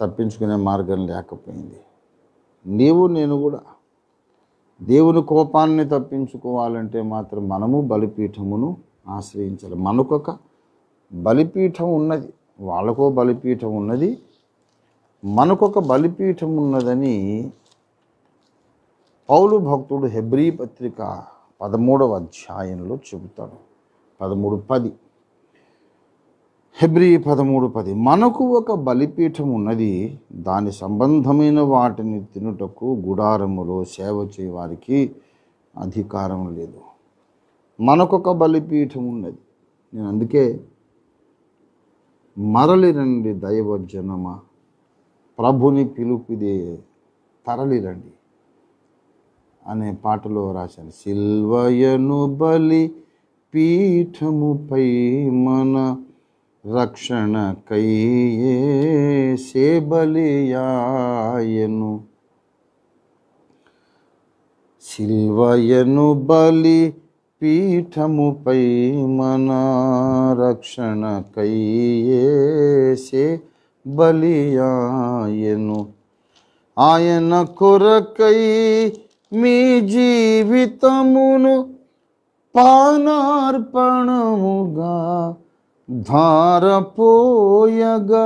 A: తప్పించుకునే మార్గం లేకపోయింది నీవు నేను కూడా దేవుని కోపాన్ని తప్పించుకోవాలంటే మాత్రం మనము బలిపీఠమును ఆశ్రయించాలి మనకొక బలిపీఠం ఉన్నది వాళ్ళకో బలిపీఠం ఉన్నది మనకొక బలిపీఠం ఉన్నదని పౌలు భక్తుడు హెబ్రీ పత్రిక పదమూడవ అధ్యాయంలో చెబుతాడు పదమూడు పది హెబ్రి పదమూడు పది మనకు ఒక బలిపీఠం ఉన్నది దాని సంబంధమైన వాటిని తినుటకు గుడారములో సేవ చేయవారికి అధికారం లేదు మనకొక బలిపీఠం ఉన్నది నేను అందుకే మరలిరండి దైవజనమ ప్రభుని పిలుపుదే తరలిరండి అనే పాటలో రాశాను సిల్వయను బలి పీఠముపై మన రక్షణ కయ్యే సే బలియాయను సిల్వయను బలి పీఠముపై మన రక్షణ కయ్యేసే బలియాయను ఆయన కొరకై మీ జీవితమును పానార్పణముగా ధారపోయగా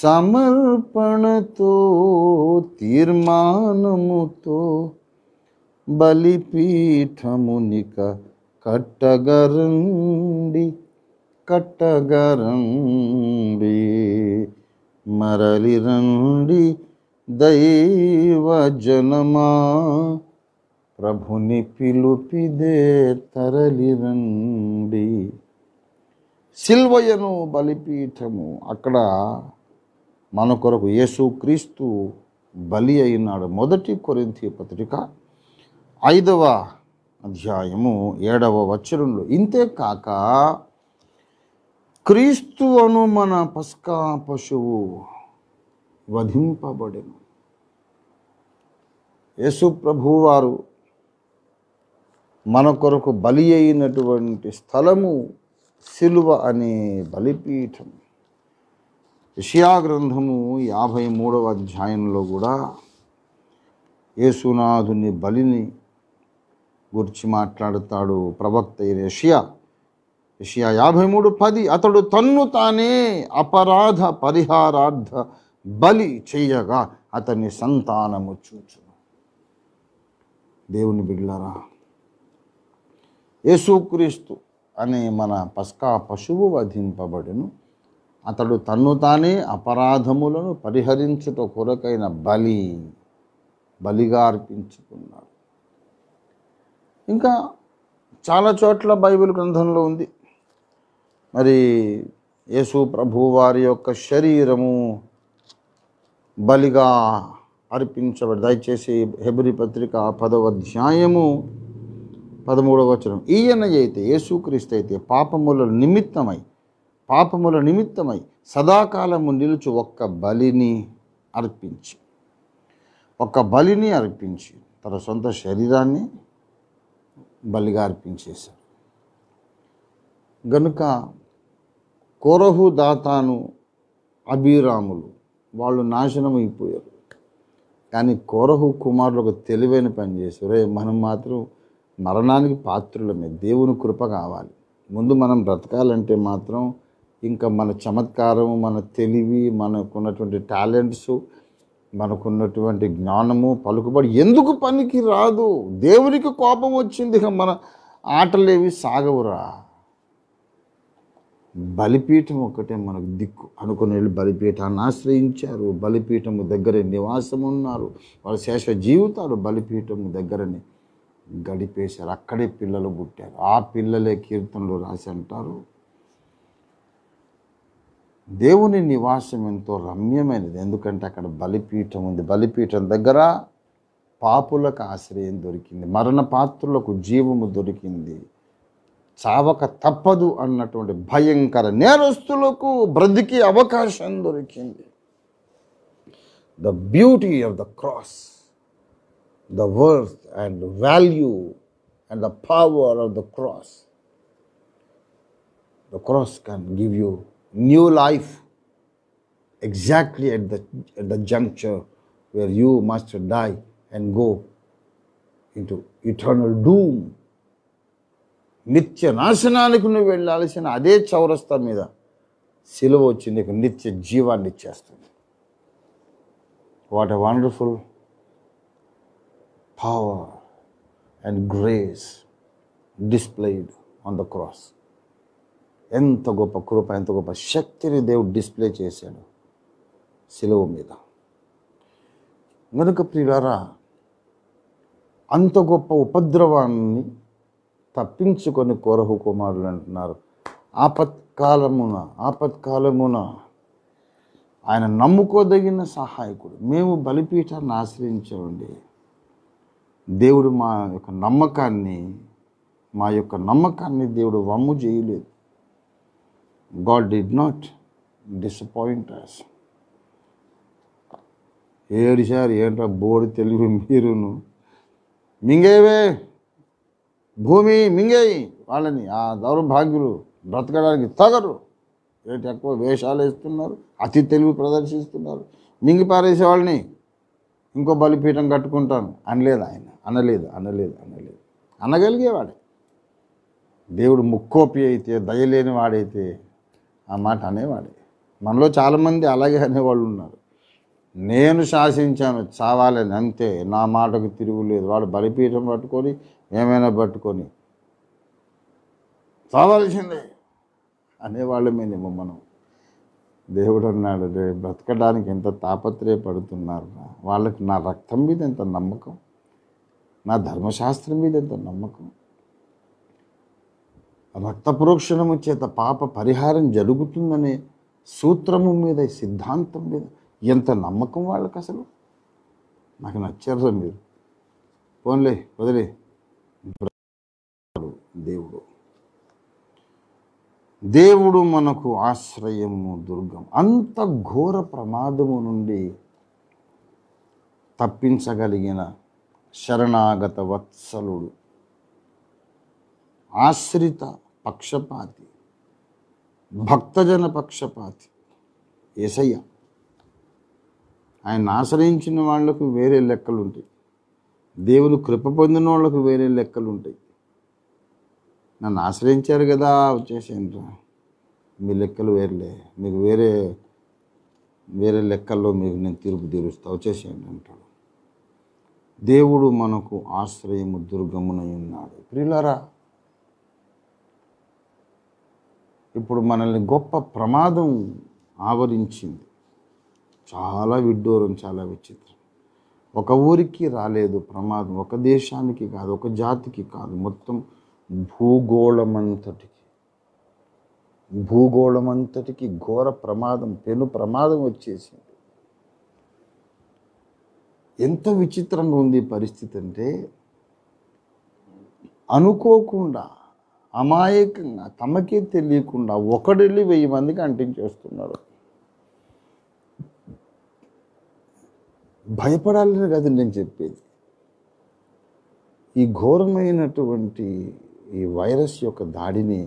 A: సమర్పణతో తీర్మానముతో బలిపీఠమునిక కట్టగరండి కట్టగరండి మరలి రండి దైవజనమా ప్రభుని పిలుపిదే తరలిరండి సిల్వయను బలిపీఠము అక్కడ మన కొరకు క్రీస్తు బలి అయినాడు మొదటి కొరింతి పత్రిక ఐదవ అధ్యాయము ఏడవ వచ్చరంలో ఇంతేకాక క్రీస్తు అను మన పస్కా పశువు వధింపబడెను యేసు ప్రభువారు మన కొరకు బలి అయినటువంటి స్థలము సిలువ అనే బలిపీఠం యషియా గ్రంథము యాభై మూడవ అధ్యాయంలో కూడా యేసునాథుని బలిని గురించి మాట్లాడతాడు ప్రవక్త యషియా యషియా యాభై మూడు పది అతడు తన్ను తానే అపరాధ పరిహారార్థ బలి చేయగా అతని సంతానము చూచును దేవుని బిడ్లారా యేసుక్రీస్తు అని మన పస్కా పశువు వధింపబడును అతడు తన్ను తానే అపరాధములను పరిహరించుట కొరకైన బలి బలిగా అర్పించుకున్నాడు ఇంకా చాలా చోట్ల బైబిల్ గ్రంథంలో ఉంది మరి యేసు ప్రభు వారి యొక్క శరీరము బలిగా అర్పించబడి దయచేసి హెబ్రి పత్రిక పదవ అధ్యాయము పదమూడవ వచనం ఈయన అయితే యేసుక్రీస్తు అయితే పాపముల నిమిత్తమై పాపముల నిమిత్తమై సదాకాలము నిలుచు ఒక్క బలిని అర్పించి ఒక్క బలిని అర్పించి తన సొంత శరీరాన్ని బలిగా అర్పించేశారు గనుక కోరహు దాతాను అభిరాములు వాళ్ళు నాశనం అయిపోయారు కానీ కోరహు కుమారులకు తెలివైన పని చేశారు మనం మాత్రం మరణానికి పాత్రులమే దేవుని కృప కావాలి ముందు మనం బ్రతకాలంటే మాత్రం ఇంకా మన చమత్కారము మన తెలివి మనకున్నటువంటి టాలెంట్స్ మనకున్నటువంటి జ్ఞానము పలుకుబడి ఎందుకు పనికి రాదు దేవునికి కోపం వచ్చింది మన ఆటలేవి సాగవురా బలిపీఠం ఒక్కటే మనకు దిక్కు అనుకునే వెళ్ళి బలిపీఠాన్ని ఆశ్రయించారు బలిపీఠము దగ్గరే నివాసం ఉన్నారు వాళ్ళ శేష జీవితాలు బలిపీఠము దగ్గరనే గడిపేశారు అక్కడే పిల్లలు పుట్టారు ఆ పిల్లలే కీర్తనలు రాసి అంటారు దేవుని నివాసం ఎంతో రమ్యమైనది ఎందుకంటే అక్కడ బలిపీఠం ఉంది బలిపీఠం దగ్గర పాపులకు ఆశ్రయం దొరికింది మరణ పాత్రులకు జీవము దొరికింది చావక తప్పదు అన్నటువంటి భయంకర నేరస్తులకు బ్రతికి అవకాశం దొరికింది the beauty of the cross the worth and value and the power of the cross. The cross can give you new life exactly at the, at the juncture where you must die and go into eternal doom. నిత్య నాశనానికి నువ్వు వెళ్ళాల్సిన అదే చౌరస్తా మీద సిలువ వచ్చి నీకు నిత్య జీవాన్ని ఇచ్చేస్తుంది what a wonderful power and grace displayed on the cross ఎంత గొప్ప కృప ఎంత గొప్ప శక్తిని దేవుడు డిస్ప్లే చేశాడు సిలువ మీద గనుక ప్రియులారా అంత గొప్ప ఉపద్రవాన్ని తప్పించుకొని కోరహు కుమారులు అంటున్నారు ఆపత్కాలమున ఆపత్కాలమున ఆయన నమ్ముకోదగిన సహాయకుడు మేము బలిపీఠాన్ని ఆశ్రయించండి దేవుడు మా యొక్క నమ్మకాన్ని మా యొక్క నమ్మకాన్ని దేవుడు వమ్ము చేయలేదు God did not disappoint us sir ఏంట్రా బోర్డు తెలివి మీరును మింగేవే భూమి మింగేయి వాళ్ళని ఆ దౌర్భాగ్యులు బ్రతకడానికి తగరు ఏంటి ఎక్కువ వేషాలు వేస్తున్నారు అతి తెలివి ప్రదర్శిస్తున్నారు మింగి పారేసే వాళ్ళని ఇంకో బలిపీఠం కట్టుకుంటాను అనలేదు ఆయన అనలేదు అనలేదు అనలేదు అనగలిగేవాడే దేవుడు ముక్కోపి అయితే దయలేని వాడైతే ఆ మాట అనేవాడే మనలో చాలామంది అలాగే అనేవాళ్ళు ఉన్నారు నేను శాసించాను చావాలని అంతే నా మాటకు తిరుగులేదు వాడు బలిపీఠం పట్టుకొని ఏమైనా పట్టుకొని చావాల్సిందే నిమ్మ మనం దేవుడు అన్నాడు రే బ్రతకడానికి ఎంత తాపత్రయపడుతున్నారు వాళ్ళకి నా రక్తం మీద ఎంత నమ్మకం నా ధర్మశాస్త్రం మీద ఎంత నమ్మకం రక్త ప్రోక్షణము చేత పాప పరిహారం జరుగుతుందనే సూత్రము మీద సిద్ధాంతం మీద ఎంత నమ్మకం వాళ్ళకి అసలు నాకు నచ్చారు మీరు పోన్లే వదిలే దేవుడు దేవుడు మనకు ఆశ్రయము దుర్గం అంత ఘోర ప్రమాదము నుండి తప్పించగలిగిన శరణాగత వత్సలుడు ఆశ్రిత పక్షపాతి భక్తజన పక్షపాతి ఏసయ్య ఆయన ఆశ్రయించిన వాళ్లకు వేరే లెక్కలుంటాయి దేవుని కృప పొందిన వాళ్లకు వేరే లెక్కలుంటాయి నన్ను ఆశ్రయించారు కదా వచ్చేసేయండి మీ లెక్కలు వేరులే మీకు వేరే వేరే లెక్కల్లో మీకు నేను తీర్పు తీరుస్తా వచ్చేసేయండి అంటాడు దేవుడు మనకు ఆశ్రయము దుర్గమునై ఉన్నాడు ప్రియులారా ఇప్పుడు మనల్ని గొప్ప ప్రమాదం ఆవరించింది చాలా విడ్డూరం చాలా విచిత్రం ఒక ఊరికి రాలేదు ప్రమాదం ఒక దేశానికి కాదు ఒక జాతికి కాదు మొత్తం భూగోళమంతటికి భూగోళమంతటికి ఘోర ప్రమాదం పెను ప్రమాదం వచ్చేసింది ఎంత విచిత్రంగా ఉంది పరిస్థితి అంటే అనుకోకుండా అమాయకంగా తమకే తెలియకుండా ఒకడెళ్ళి వెయ్యి మందికి అంటించేస్తున్నారు భయపడాలని కదా నేను చెప్పేది ఈ ఘోరమైనటువంటి ఈ వైరస్ యొక్క దాడిని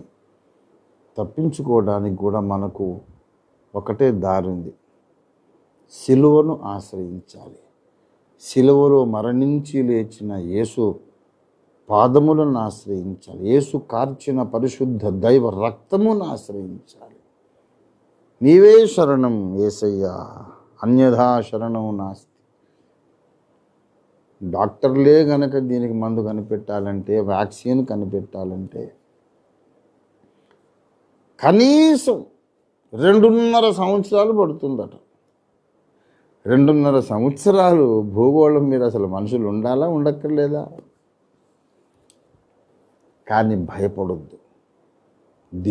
A: తప్పించుకోవడానికి కూడా మనకు ఒకటే దారి ఉంది సిలువను ఆశ్రయించాలి సిలువలో మరణించి లేచిన యేసు పాదములను ఆశ్రయించాలి యేసు కార్చిన పరిశుద్ధ దైవ రక్తమును ఆశ్రయించాలి నీవే శరణం ఏసయ్యా అన్యథా శరణం నాస్తి డాక్టర్లే కనుక దీనికి మందు కనిపెట్టాలంటే వ్యాక్సిన్ కనిపెట్టాలంటే కనీసం రెండున్నర సంవత్సరాలు పడుతుందట రెండున్నర సంవత్సరాలు భూగోళం మీద అసలు మనుషులు ఉండాలా ఉండక్కర్లేదా కానీ భయపడొద్దు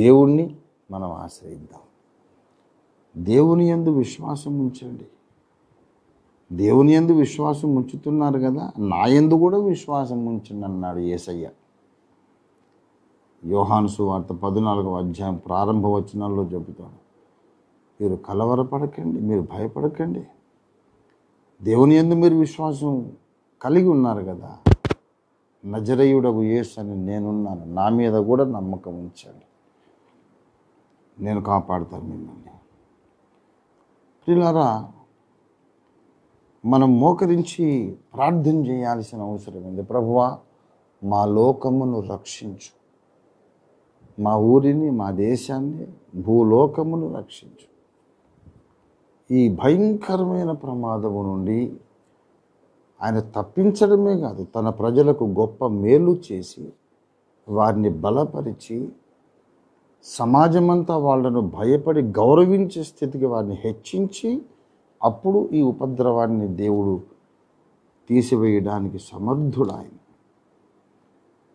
A: దేవుణ్ణి మనం ఆశ్రయిద్దాం దేవుని ఎందు విశ్వాసం ఉంచండి దేవుని ఎందు విశ్వాసం ఉంచుతున్నారు కదా నా ఎందు కూడా విశ్వాసం ఉంచండి అన్నాడు ఏసయ్య యోహాను వార్త పద్నాలుగవ అధ్యాయం ప్రారంభ వచనాల్లో చెబుతాడు మీరు కలవరపడకండి మీరు భయపడకండి దేవుని ఎందు మీరు విశ్వాసం కలిగి ఉన్నారు కదా నజరయుడకు యేసు అని నేనున్నాను నా మీద కూడా నమ్మకం ఉంచండి నేను కాపాడుతాను మిమ్మల్ని ప్రిలారా మనం మోకరించి ప్రార్థన చేయాల్సిన అవసరం ఉంది ప్రభువా మా లోకమును రక్షించు మా ఊరిని మా దేశాన్ని భూలోకమును రక్షించు ఈ భయంకరమైన ప్రమాదము నుండి ఆయన తప్పించడమే కాదు తన ప్రజలకు గొప్ప మేలు చేసి వారిని బలపరిచి సమాజమంతా వాళ్ళను భయపడి గౌరవించే స్థితికి వారిని హెచ్చించి అప్పుడు ఈ ఉపద్రవాన్ని దేవుడు తీసివేయడానికి సమర్థుడు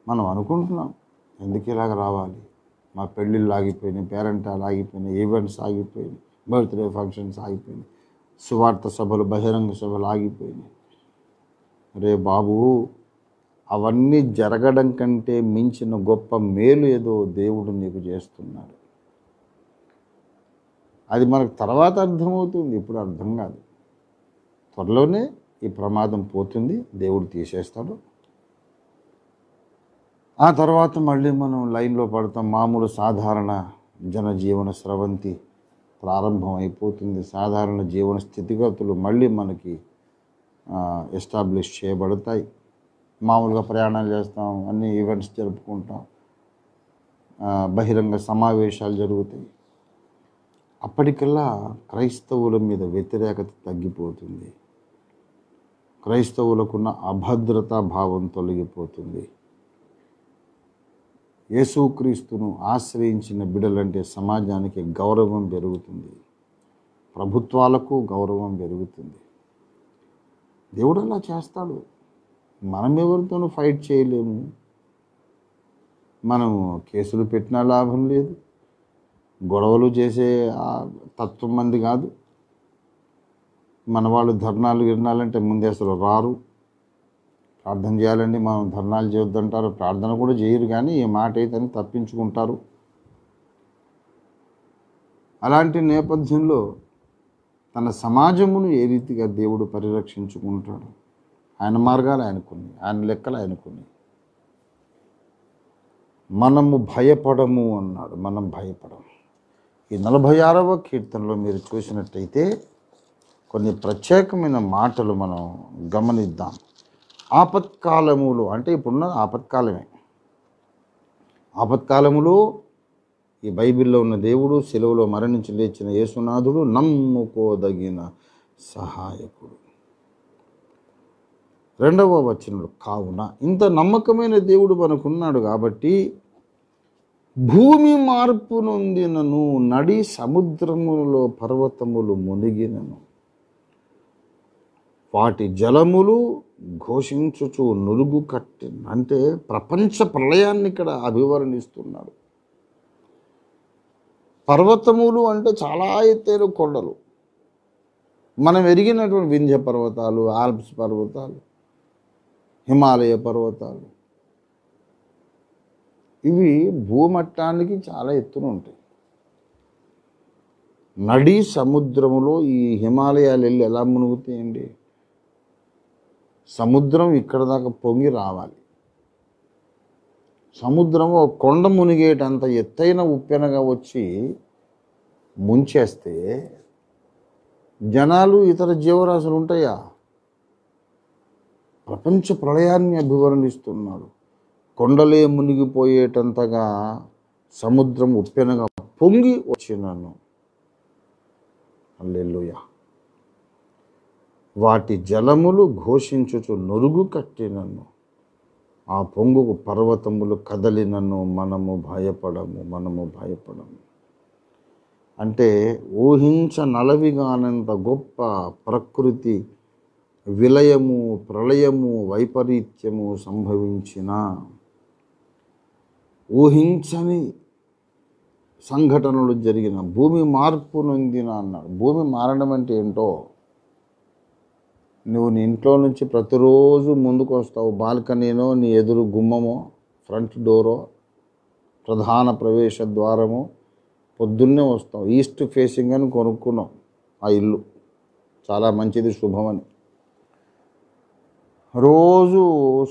A: మనం అనుకుంటున్నాం ఎందుకు ఇలాగ రావాలి మా పెళ్ళిళ్ళు ఆగిపోయినాయి పేరెంటాలు ఆగిపోయినాయి ఈవెంట్స్ ఆగిపోయినాయి బర్త్డే ఫంక్షన్స్ ఆగిపోయినాయి సువార్త సభలు బహిరంగ సభలు ఆగిపోయినాయి రే బాబు అవన్నీ జరగడం కంటే మించిన గొప్ప మేలు ఏదో దేవుడు నీకు చేస్తున్నాడు అది మనకు తర్వాత అర్థమవుతుంది ఇప్పుడు అర్థం కాదు త్వరలోనే ఈ ప్రమాదం పోతుంది దేవుడు తీసేస్తాడు ఆ తర్వాత మళ్ళీ మనం లైన్లో పడతాం మామూలు సాధారణ జనజీవన స్రవంతి ప్రారంభం అయిపోతుంది సాధారణ జీవన స్థితిగతులు మళ్ళీ మనకి ఎస్టాబ్లిష్ చేయబడతాయి మామూలుగా ప్రయాణాలు చేస్తాం అన్ని ఈవెంట్స్ జరుపుకుంటాం బహిరంగ సమావేశాలు జరుగుతాయి అప్పటికల్లా క్రైస్తవుల మీద వ్యతిరేకత తగ్గిపోతుంది క్రైస్తవులకున్న అభద్రతా భావం తొలగిపోతుంది యేసుక్రీస్తును ఆశ్రయించిన బిడలంటే సమాజానికి గౌరవం పెరుగుతుంది ప్రభుత్వాలకు గౌరవం పెరుగుతుంది దేవుడు అలా చేస్తాడు మనం ఎవరితోనూ ఫైట్ చేయలేము మనము కేసులు పెట్టినా లాభం లేదు గొడవలు చేసే తత్వం మంది కాదు మన వాళ్ళు ధర్నాలు ముందే అసలు రారు ప్రార్థన చేయాలండి మనం ధర్నాలు చేయొద్దంటారు ప్రార్థన కూడా చేయరు కానీ ఈ మాట అయితే తప్పించుకుంటారు అలాంటి నేపథ్యంలో తన సమాజమును ఏ రీతిగా దేవుడు పరిరక్షించుకుంటాడు ఆయన మార్గాలు ఆయనకున్నాయి ఆయన లెక్కలు ఆయనకున్నాయి మనము భయపడము అన్నాడు మనం భయపడము ఈ నలభై ఆరవ కీర్తనలో మీరు చూసినట్టయితే కొన్ని ప్రత్యేకమైన మాటలు మనం గమనిద్దాం ఆపత్కాలములు అంటే ఇప్పుడున్న ఆపత్కాలమే ఆపత్కాలములో ఈ బైబిల్లో ఉన్న దేవుడు సెలవులో మరణించి లేచిన యేసునాథుడు నమ్ముకోదగిన సహాయకుడు రెండవ వచనుడు కావున ఇంత నమ్మకమైన దేవుడు మనకున్నాడు కాబట్టి భూమి మార్పు నొందినను నడి సముద్రములో పర్వతములు మునిగినను వాటి జలములు ఘోషించుచు నురుగు కట్టి అంటే ప్రపంచ ప్రళయాన్ని ఇక్కడ అభివర్ణిస్తున్నాడు పర్వతములు అంటే చాలా ఎత్తైన కొండలు మనం ఎరిగినటువంటి వింధ్య పర్వతాలు ఆల్ప్స్ పర్వతాలు హిమాలయ పర్వతాలు ఇవి భూమట్టానికి చాలా ఎత్తున ఉంటాయి నడి సముద్రములో ఈ హిమాలయాలు వెళ్ళి ఎలా మునుగుతాయండి సముద్రం ఇక్కడ దాకా పొంగి రావాలి సముద్రం కొండ మునిగేటంత ఎత్తైన ఉప్పెనగా వచ్చి ముంచేస్తే జనాలు ఇతర జీవరాశులు ఉంటాయా ప్రపంచ ప్రళయాన్ని అభివర్ణిస్తున్నాడు కొండలే మునిగిపోయేటంతగా సముద్రం ఉప్పెనగా పొంగి వచ్చినాను అల్లెలుయ వాటి జలములు ఘోషించుచు నొరుగు కట్టినను ఆ పొంగుకు పర్వతములు కదలినను మనము భయపడము మనము భయపడము అంటే ఊహించ నలవిగానంత గొప్ప ప్రకృతి విలయము ప్రళయము వైపరీత్యము సంభవించిన ఊహించని సంఘటనలు జరిగిన భూమి మార్పు నొందిన అన్నాడు భూమి మారడం అంటే ఏంటో నువ్వు నీ ఇంట్లో నుంచి ప్రతిరోజు ముందుకు వస్తావు బాల్కనీనో నీ ఎదురు గుమ్మమో ఫ్రంట్ డోరో ప్రధాన ప్రవేశ ద్వారము పొద్దున్నే వస్తావు ఈస్ట్ ఫేసింగ్ అని కొనుక్కున్నాం ఆ ఇల్లు చాలా మంచిది శుభమని రోజు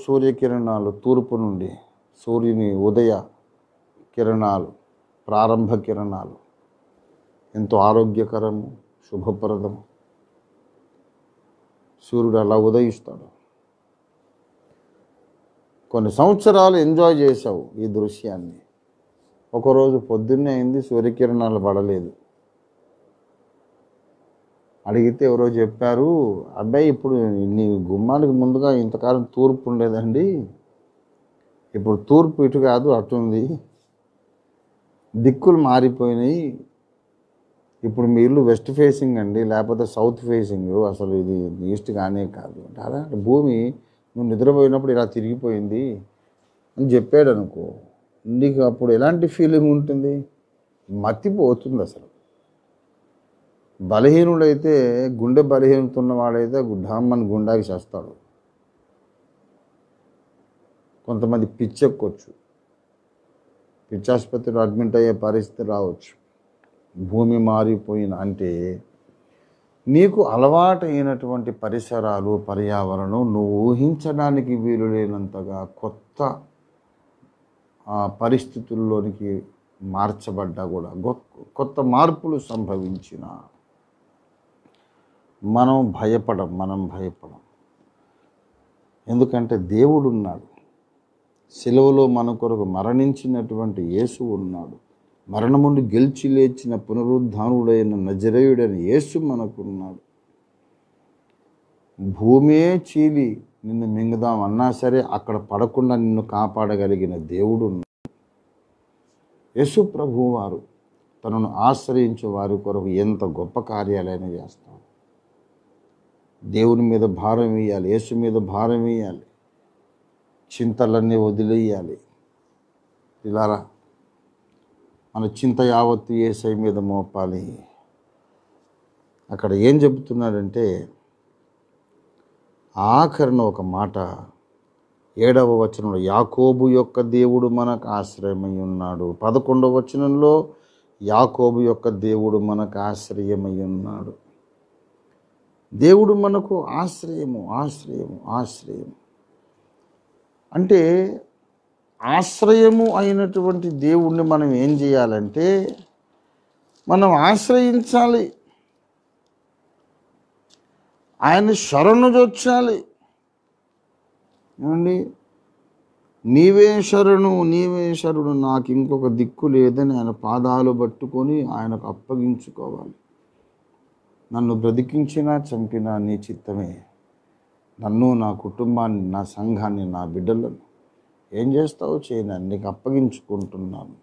A: సూర్యకిరణాలు తూర్పు నుండి సూర్యుని ఉదయ కిరణాలు ప్రారంభ కిరణాలు ఎంతో ఆరోగ్యకరము శుభప్రదము సూర్యుడు అలా ఉదయిస్తాడు కొన్ని సంవత్సరాలు ఎంజాయ్ చేసావు ఈ దృశ్యాన్ని ఒకరోజు పొద్దున్నే అయింది సూర్యకిరణాలు పడలేదు అడిగితే ఎవరో చెప్పారు అబ్బాయి ఇప్పుడు నీ గుమ్మానికి ముందుగా ఇంతకాలం తూర్పు ఉండేదండి ఇప్పుడు తూర్పు ఇటు కాదు అటుంది దిక్కులు మారిపోయినాయి ఇప్పుడు మీ ఇల్లు వెస్ట్ ఫేసింగ్ అండి లేకపోతే సౌత్ ఫేసింగ్ అసలు ఇది ఈస్ట్ కానే కాదు అంటారా భూమి నువ్వు నిద్రపోయినప్పుడు ఇలా తిరిగిపోయింది అని చెప్పాడు అనుకో నీకు అప్పుడు ఎలాంటి ఫీలింగ్ ఉంటుంది మతిపోతుంది అసలు బలహీనుడైతే గుండె ఉన్నవాడైతే డామ్మని గుండాకి చేస్తాడు కొంతమంది పిచ్చెక్కొచ్చు పిచ్చాసుపత్రిలో అడ్మిట్ అయ్యే పరిస్థితి రావచ్చు భూమి మారిపోయిన అంటే నీకు అలవాటైనటువంటి పరిసరాలు పర్యావరణం నువ్వు ఊహించడానికి వీలు లేనంతగా కొత్త పరిస్థితుల్లోనికి మార్చబడ్డా కూడా కొత్త మార్పులు సంభవించిన మనం భయపడం మనం భయపడం ఎందుకంటే దేవుడు ఉన్నాడు సెలవులో మన కొరకు మరణించినటువంటి యేసు ఉన్నాడు మరణముండి గెలిచి లేచిన పునరుద్ధానుడైన నజరేయుడైన యేసు మనకున్నాడు భూమే చీలి నిన్ను మింగుదాం అన్నా సరే అక్కడ పడకుండా నిన్ను కాపాడగలిగిన దేవుడు యేసు ప్రభు వారు తనను ఆశ్రయించే వారి కొరకు ఎంత గొప్ప కార్యాలైనా చేస్తాడు దేవుని మీద భారం వేయాలి యేసు మీద భారం వేయాలి చింతలన్నీ వదిలేయాలి ఇలా మన చింత యావత్తు ఏ సై మీద మోపాలి అక్కడ ఏం చెబుతున్నాడంటే ఆఖరిన ఒక మాట ఏడవ వచనంలో యాకోబు యొక్క దేవుడు మనకు ఆశ్రయమై ఉన్నాడు పదకొండవ వచనంలో యాకోబు యొక్క దేవుడు మనకు ఆశ్రయమై ఉన్నాడు దేవుడు మనకు ఆశ్రయము ఆశ్రయము ఆశ్రయము అంటే ఆశ్రయము అయినటువంటి దేవుణ్ణి మనం ఏం చేయాలంటే మనం ఆశ్రయించాలి ఆయన శరణు చొచ్చాలి ఏమండి నీవే శరణు నీవే శరణు నాకు ఇంకొక దిక్కు లేదని ఆయన పాదాలు పట్టుకొని ఆయనకు అప్పగించుకోవాలి నన్ను బ్రతికించినా చంపినా నీ చిత్తమే నన్ను నా కుటుంబాన్ని నా సంఘాన్ని నా బిడ్డలను ఏం చేస్తావు చేయను నీకు అప్పగించుకుంటున్నాను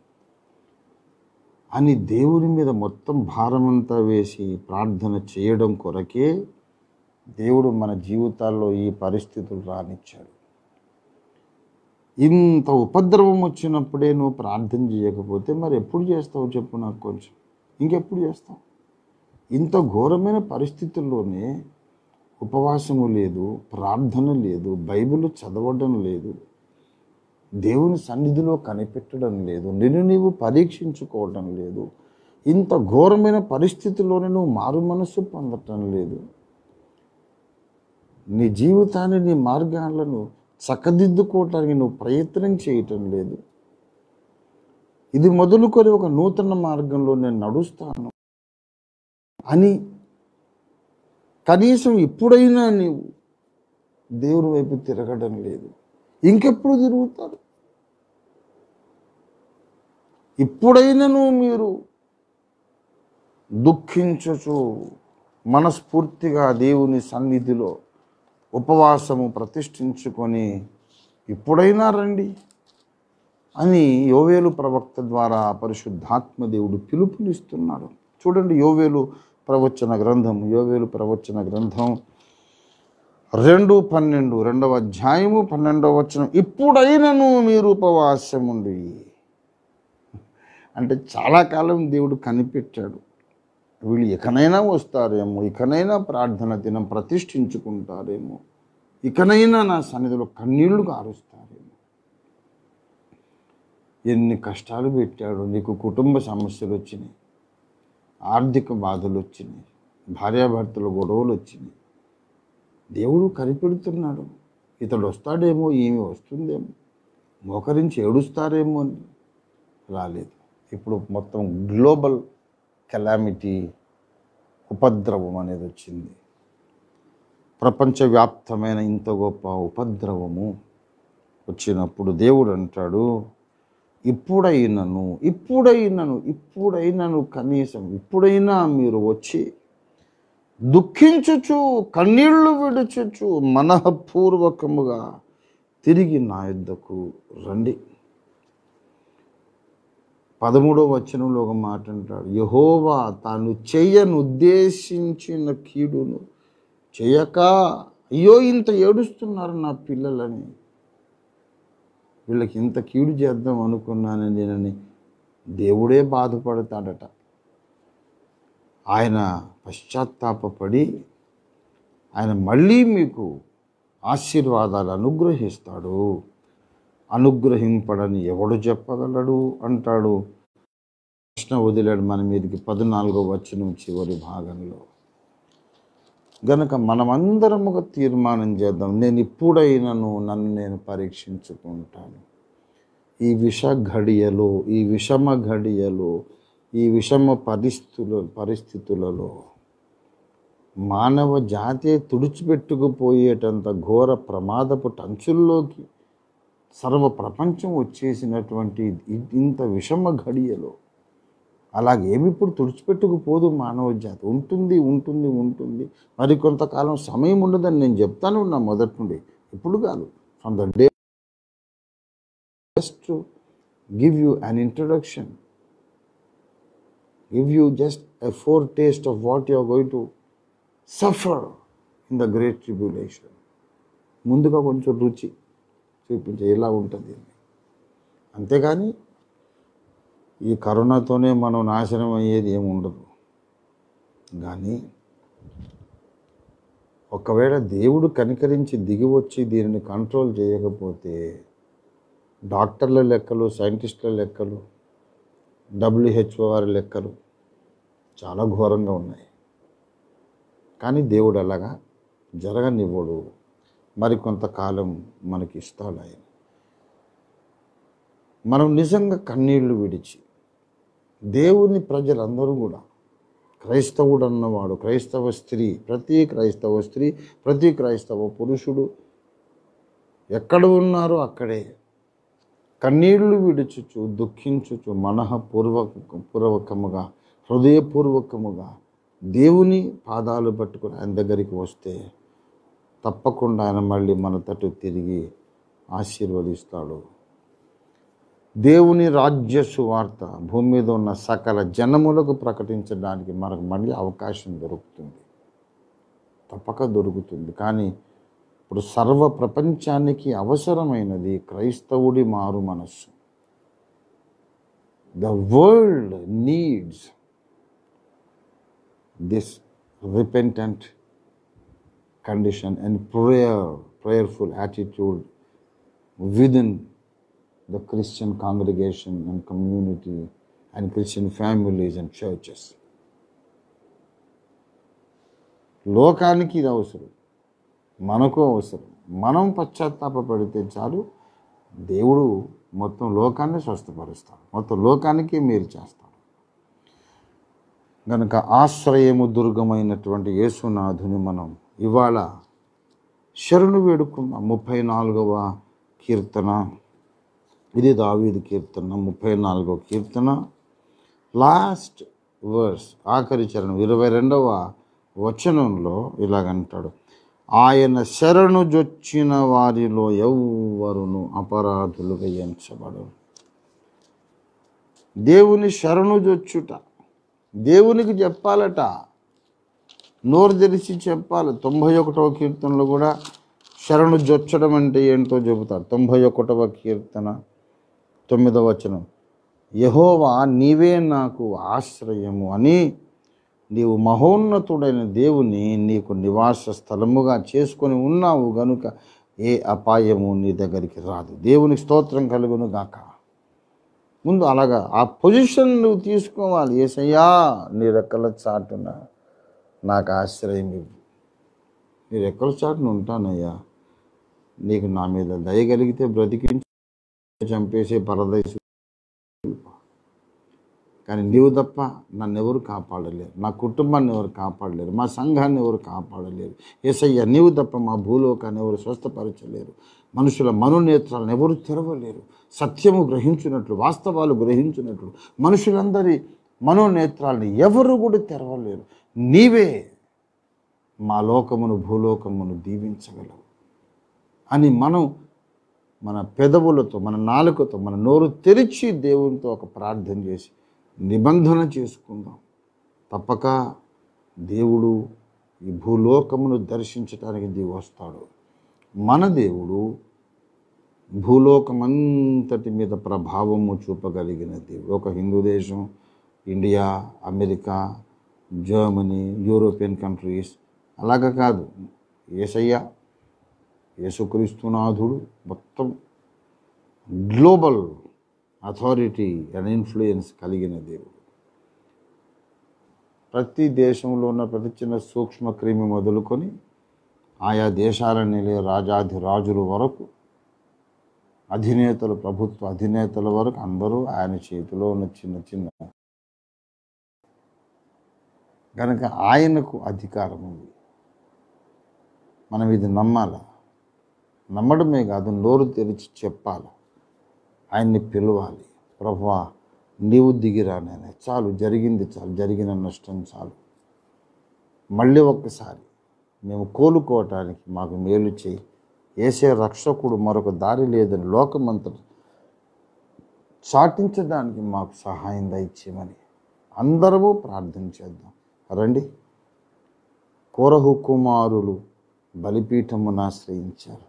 A: అని దేవుని మీద మొత్తం భారమంతా వేసి ప్రార్థన చేయడం కొరకే దేవుడు మన జీవితాల్లో ఈ పరిస్థితులు రానిచ్చాడు ఇంత ఉపద్రవం వచ్చినప్పుడే నువ్వు ప్రార్థన చేయకపోతే మరి ఎప్పుడు చేస్తావు చెప్పు నాకు కొంచెం ఇంకెప్పుడు చేస్తావు ఇంత ఘోరమైన పరిస్థితుల్లోనే ఉపవాసము లేదు ప్రార్థన లేదు బైబిల్ చదవడం లేదు దేవుని సన్నిధిలో కనిపెట్టడం లేదు నిన్ను నీవు పరీక్షించుకోవడం లేదు ఇంత ఘోరమైన పరిస్థితిలోనే నువ్వు మారు మనస్సు పొందటం లేదు నీ జీవితాన్ని నీ మార్గాలను చక్కదిద్దుకోవటానికి నువ్వు ప్రయత్నం చేయటం లేదు ఇది మొదలుకొని ఒక నూతన మార్గంలో నేను నడుస్తాను అని కనీసం ఇప్పుడైనా నీవు దేవుని వైపు తిరగడం లేదు ఇంకెప్పుడు తిరుగుతారు ఇప్పుడైనాను మీరు దుఃఖించచ్చు మనస్ఫూర్తిగా దేవుని సన్నిధిలో ఉపవాసము ప్రతిష్ఠించుకొని ఇప్పుడైనా రండి అని యోవేలు ప్రవక్త ద్వారా పరిశుద్ధాత్మ దేవుడు పిలుపునిస్తున్నాడు చూడండి యోవేలు ప్రవచన గ్రంథం యోగేలు ప్రవచన గ్రంథం రెండు పన్నెండు రెండవ అధ్యాయము పన్నెండవ వచనం ఇప్పుడైనను మీరు ఉండి అంటే చాలా కాలం దేవుడు కనిపెట్టాడు వీళ్ళు ఇకనైనా వస్తారేమో ఇకనైనా ప్రార్థన దినం ప్రతిష్ఠించుకుంటారేమో ఇకనైనా నా సన్నిధిలో కన్నీళ్లు కారుస్తారేమో ఎన్ని కష్టాలు పెట్టాడు నీకు కుటుంబ సమస్యలు వచ్చినాయి ఆర్థిక బాధలు వచ్చినాయి భార్యాభర్తల గొడవలు వచ్చినాయి దేవుడు కనిపెడుతున్నాడు ఇతడు వస్తాడేమో ఈమె వస్తుందేమో మోకరించి ఏడుస్తారేమో అని రాలేదు ఇప్పుడు మొత్తం గ్లోబల్ కెలామిటీ ఉపద్రవం అనేది వచ్చింది ప్రపంచవ్యాప్తమైన ఇంత గొప్ప ఉపద్రవము వచ్చినప్పుడు దేవుడు అంటాడు ఇప్పుడైనను ఇప్పుడైనను ఇప్పుడైనను కనీసం ఇప్పుడైనా మీరు వచ్చి దుఃఖించుచు కన్నీళ్లు విడుచుచు మనఃపూర్వకముగా తిరిగి నా యుద్ధకు రండి పదమూడో వచనంలో ఒక మాట అంటాడు యహోవా తాను చేయనుద్దేశించిన కీడును చేయక అయ్యో ఇంత ఏడుస్తున్నారు నా పిల్లలని వీళ్ళకి ఇంత కీడు చేద్దాం అనుకున్నాను నేనని దేవుడే బాధపడతాడట ఆయన పశ్చాత్తాపడి ఆయన మళ్ళీ మీకు ఆశీర్వాదాలు అనుగ్రహిస్తాడు అనుగ్రహింపడని ఎవడు చెప్పగలడు అంటాడు కృష్ణ వదిలాడు మన మీదకి పద్నాలుగో నుంచి చివరి భాగంలో గనుక మనమందరం ఒక తీర్మానం చేద్దాం నేను ఇప్పుడైనాను నన్ను నేను పరీక్షించుకుంటాను ఈ విష ఘడియలో ఈ విషమ ఘడియలో ఈ విషమ పరిస్థితుల పరిస్థితులలో మానవ జాతి తుడిచిపెట్టుకుపోయేటంత ఘోర ప్రమాదపు టంచుల్లోకి సర్వ ప్రపంచం వచ్చేసినటువంటి ఇంత విషమ ఘడియలో అలాగేమి ఇప్పుడు తుడిచిపెట్టుకుపోదు మానవ జాతి ఉంటుంది ఉంటుంది ఉంటుంది మరి కొంతకాలం సమయం ఉండదని నేను చెప్తాను ఉన్నా మొదటి నుండి ఇప్పుడు కాదు from the day just give you an introduction give you just a foretaste of what you're going to suffer in the great tribulation ముందుగా కొంచెం రుచి చూపించే ఇలా ఉంటుంది అంతేగాని ఈ కరుణతోనే మనం నాశనం అయ్యేది ఏమి ఉండదు కానీ ఒకవేళ దేవుడు కనికరించి దిగి వచ్చి దీనిని కంట్రోల్ చేయకపోతే డాక్టర్ల లెక్కలు సైంటిస్టుల లెక్కలు డబ్ల్యూహెచ్ఓ వారి లెక్కలు చాలా ఘోరంగా ఉన్నాయి కానీ దేవుడు అలాగా జరగనివ్వడు మరికొంతకాలం మనకి ఇస్తాడు ఆయన మనం నిజంగా కన్నీళ్లు విడిచి దేవుని ప్రజలందరూ కూడా క్రైస్తవుడు అన్నవాడు క్రైస్తవ స్త్రీ ప్రతి క్రైస్తవ స్త్రీ ప్రతి క్రైస్తవ పురుషుడు ఎక్కడ ఉన్నారో అక్కడే కన్నీళ్లు విడుచుచు దుఃఖించుచు మనఃపూర్వక పూర్వకముగా హృదయపూర్వకముగా దేవుని పాదాలు పట్టుకుని ఆయన దగ్గరికి వస్తే తప్పకుండా ఆయన మళ్ళీ మన తట్టు తిరిగి ఆశీర్వదిస్తాడు దేవుని రాజ్య సువార్త భూమి మీద ఉన్న సకల జనములకు ప్రకటించడానికి మనకు మళ్ళీ అవకాశం దొరుకుతుంది తప్పక దొరుకుతుంది కానీ ఇప్పుడు సర్వ ప్రపంచానికి అవసరమైనది క్రైస్తవుడి మారు మనస్సు the world needs this repentant condition and prayer prayerful attitude within the Christian congregation and community and Christian families and churches. లోకానికి ఇది అవసరం మనకు అవసరం మనం పశ్చాత్తాపడితే చాలు దేవుడు మొత్తం లోకాన్ని స్వస్థపరుస్తాడు మొత్తం లోకానికి మీరు చేస్తాడు కనుక ఆశ్రయము దుర్గమైనటువంటి యేసునాథుని మనం ఇవాళ శరణు వేడుకున్న ముప్పై నాలుగవ కీర్తన ఇది దావీదు కీర్తన ముప్పై నాలుగో కీర్తన లాస్ట్ వర్స్ ఆఖరి చరణం ఇరవై రెండవ వచనంలో ఇలాగంటాడు ఆయన శరణు జొచ్చిన వారిలో ఎవ్వరును అపరాధులుగా ఎంచబడరు దేవుని శరణు జొచ్చుట దేవునికి చెప్పాలట నోరు తెరిచి చెప్పాలి తొంభై ఒకటవ కీర్తనలో కూడా శరణు జొచ్చడం అంటే ఏంటో చెబుతారు తొంభై ఒకటవ కీర్తన తొమ్మిదవ వచనం యహోవా నీవే నాకు ఆశ్రయము అని నీవు మహోన్నతుడైన దేవుని నీకు నివాస స్థలముగా చేసుకొని ఉన్నావు గనుక ఏ అపాయము నీ దగ్గరికి రాదు దేవునికి స్తోత్రం కలుగును గాక ముందు అలాగా ఆ పొజిషన్ నువ్వు తీసుకోవాలి ఏసయ్యా నీ రెక్కల చాటున నాకు ఆశ్రయం ఇవ్వు నీ రెక్కల చాటున ఉంటానయ్యా నీకు నా మీద దయ కలిగితే బ్రతికించు చంపేసే పరదేశం కానీ నీవు తప్ప నన్ను ఎవరు కాపాడలేరు నా కుటుంబాన్ని ఎవరు కాపాడలేరు మా సంఘాన్ని ఎవరు కాపాడలేరు ఏసయ్య నీవు తప్ప మా భూలోకాన్ని ఎవరు స్వస్థపరచలేరు మనుషుల మనునేత్రాలను ఎవరు తెరవలేరు సత్యము గ్రహించినట్లు వాస్తవాలు గ్రహించినట్లు మనుషులందరి మనోనేత్రాలను ఎవరు కూడా తెరవలేరు నీవే మా లోకమును భూలోకమును దీవించగలవు అని మనం మన పెదవులతో మన నాలుకతో మన నోరు తెరిచి దేవునితో ఒక ప్రార్థన చేసి నిబంధన చేసుకుందాం తప్పక దేవుడు ఈ భూలోకమును దర్శించటానికి దిగి వస్తాడు మన దేవుడు భూలోకమంతటి మీద ప్రభావము చూపగలిగిన దేవుడు ఒక హిందూ దేశం India America Germany European countries అలాగ కాదు ఏసయ్య యేసుక్రీస్తునాథుడు మొత్తం గ్లోబల్ అథారిటీ అండ్ ఇన్ఫ్లుయెన్స్ కలిగిన దేవుడు ప్రతి దేశంలో ఉన్న ప్రతి చిన్న సూక్ష్మ క్రిమి మొదలుకొని ఆయా దేశాలని రాజాధి రాజుల వరకు అధినేతలు ప్రభుత్వ అధినేతల వరకు అందరూ ఆయన చేతిలో ఉన్న చిన్న చిన్న కనుక ఆయనకు అధికారం ఉంది మనం ఇది నమ్మాలా నమ్మడమే కాదు నోరు తెరిచి చెప్పాలి ఆయన్ని పిలవాలి ప్రభా నీవు దిగిరా నేను చాలు జరిగింది చాలు జరిగిన నష్టం చాలు మళ్ళీ ఒక్కసారి మేము కోలుకోవటానికి మాకు మేలు చేయి వేసే రక్షకుడు మరొక దారి లేదని లోకమంతా చాటించడానికి మాకు సహాయం దయచేయమని అందరము ప్రార్థన చేద్దాం రండి కోరహు కుమారులు బలిపీఠమును ఆశ్రయించారు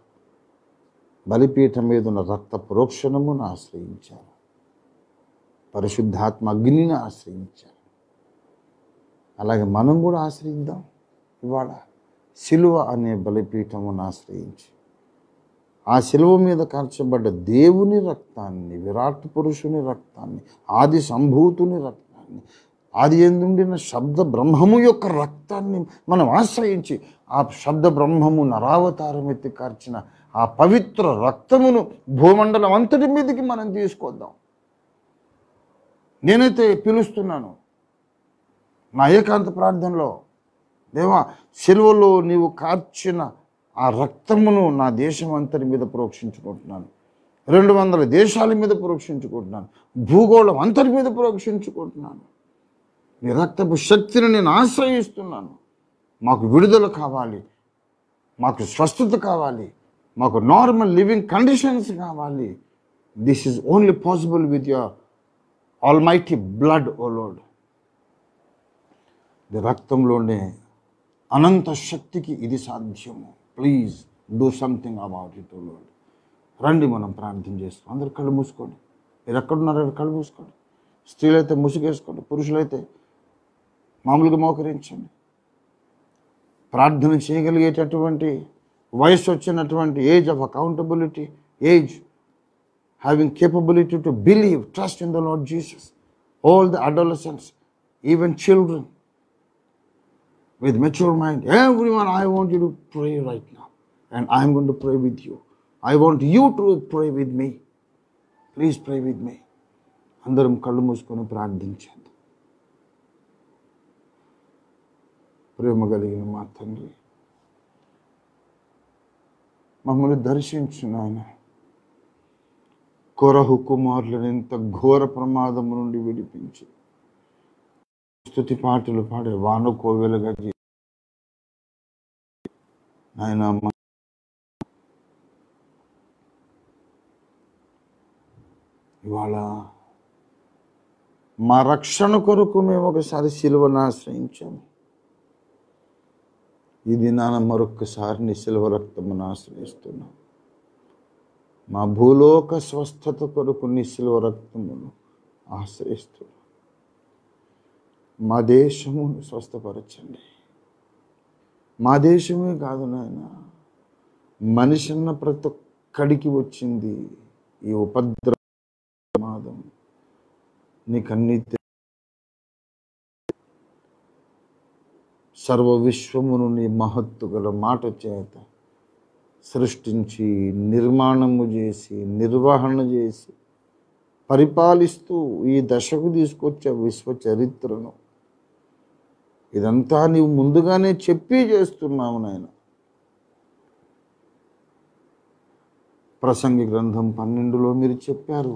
A: బలిపీఠం మీద ఉన్న రక్త ప్రోక్షణమును ఆశ్రయించాను పరిశుద్ధాత్మ అగ్నిని ఆశ్రయించాను అలాగే మనం కూడా ఆశ్రయిద్దాం ఇవాళ శిలువ అనే బలిపీఠమును ఆశ్రయించి ఆ శిలువ మీద కార్చబడ్డ దేవుని రక్తాన్ని విరాట్ పురుషుని రక్తాన్ని ఆది సంభూతుని రక్తాన్ని ఆది ఎందుండిన శబ్ద బ్రహ్మము యొక్క రక్తాన్ని మనం ఆశ్రయించి ఆ శబ్ద బ్రహ్మము నరావతారం ఎత్తి కార్చిన ఆ పవిత్ర రక్తమును భూమండలం అంతటి మీదకి మనం తీసుకొద్దాం నేనైతే పిలుస్తున్నాను నా ఏకాంత ప్రార్థనలో దేవా సెలవులో నీవు కార్చిన ఆ రక్తమును నా దేశం అంతటి మీద ప్రోక్షించుకుంటున్నాను రెండు వందల దేశాల మీద ప్రోక్షించుకుంటున్నాను భూగోళం అంతటి మీద ప్రోక్షించుకుంటున్నాను నీ రక్తపు శక్తిని నేను ఆశ్రయిస్తున్నాను మాకు విడుదల కావాలి మాకు స్వస్థత కావాలి మాకు నార్మల్ లివింగ్ కండిషన్స్ కావాలి this is only possible with your almighty blood O Lord ఇది రక్తంలోనే అనంత శక్తికి ఇది సాధ్యము please do something about it O Lord రండి మనం ప్రార్థన చేస్తాం అందరు కళ్ళు మూసుకోండి మీరు ఎక్కడున్నారో కళ్ళు మూసుకోండి స్త్రీలైతే ముసుగేసుకోండి పురుషులైతే మామూలుగా మోకరించండి ప్రార్థన చేయగలిగేటటువంటి వయసు వచ్చినటువంటి age of accountability age having capability to believe trust in the Lord Jesus all the adolescence even children with mature mind. Everyone, I want you to pray right now. And I'm going to pray with you. I want you to pray with me. Please pray with me అందరం కళ్ళు మూసుకొని ప్రార్థించేద్దాం ప్రేమ కలిగిన మా తండ్రి మమ్మల్ని దర్శించు నాయన కొరహు కుమారులను ఎంత ఘోర ప్రమాదం నుండి విడిపించి స్థుతి పాటలు పాడే వాన కోవెలుగా ఆయన ఇవాళ మా రక్షణ కొరకు మేము ఒకసారి శిలువను ఆశ్రయించాము ఈ దినాన మరొక్కసారి నీ శిల్వ రక్తమును ఆశ్రయిస్తున్నాం మా భూలోక స్వస్థత కొరకు నీ శిల్వ రక్తమును ఆశ్రయిస్తున్నాం మా దేశమును స్వస్థపరచండి మా దేశమే కాదు నాయన మనిషి అన్న ప్రతి ఒక్కడికి వచ్చింది ఈ ఉపద్రవ ప్రమాదం నీకన్నీ సర్వ విశ్వము నుండి మహత్తు గల మాట చేత సృష్టించి నిర్మాణము చేసి నిర్వహణ చేసి పరిపాలిస్తూ ఈ దశకు తీసుకొచ్చే విశ్వ చరిత్రను ఇదంతా నీవు ముందుగానే చెప్పి చేస్తున్నావు నాయన ప్రసంగి గ్రంథం పన్నెండులో మీరు చెప్పారు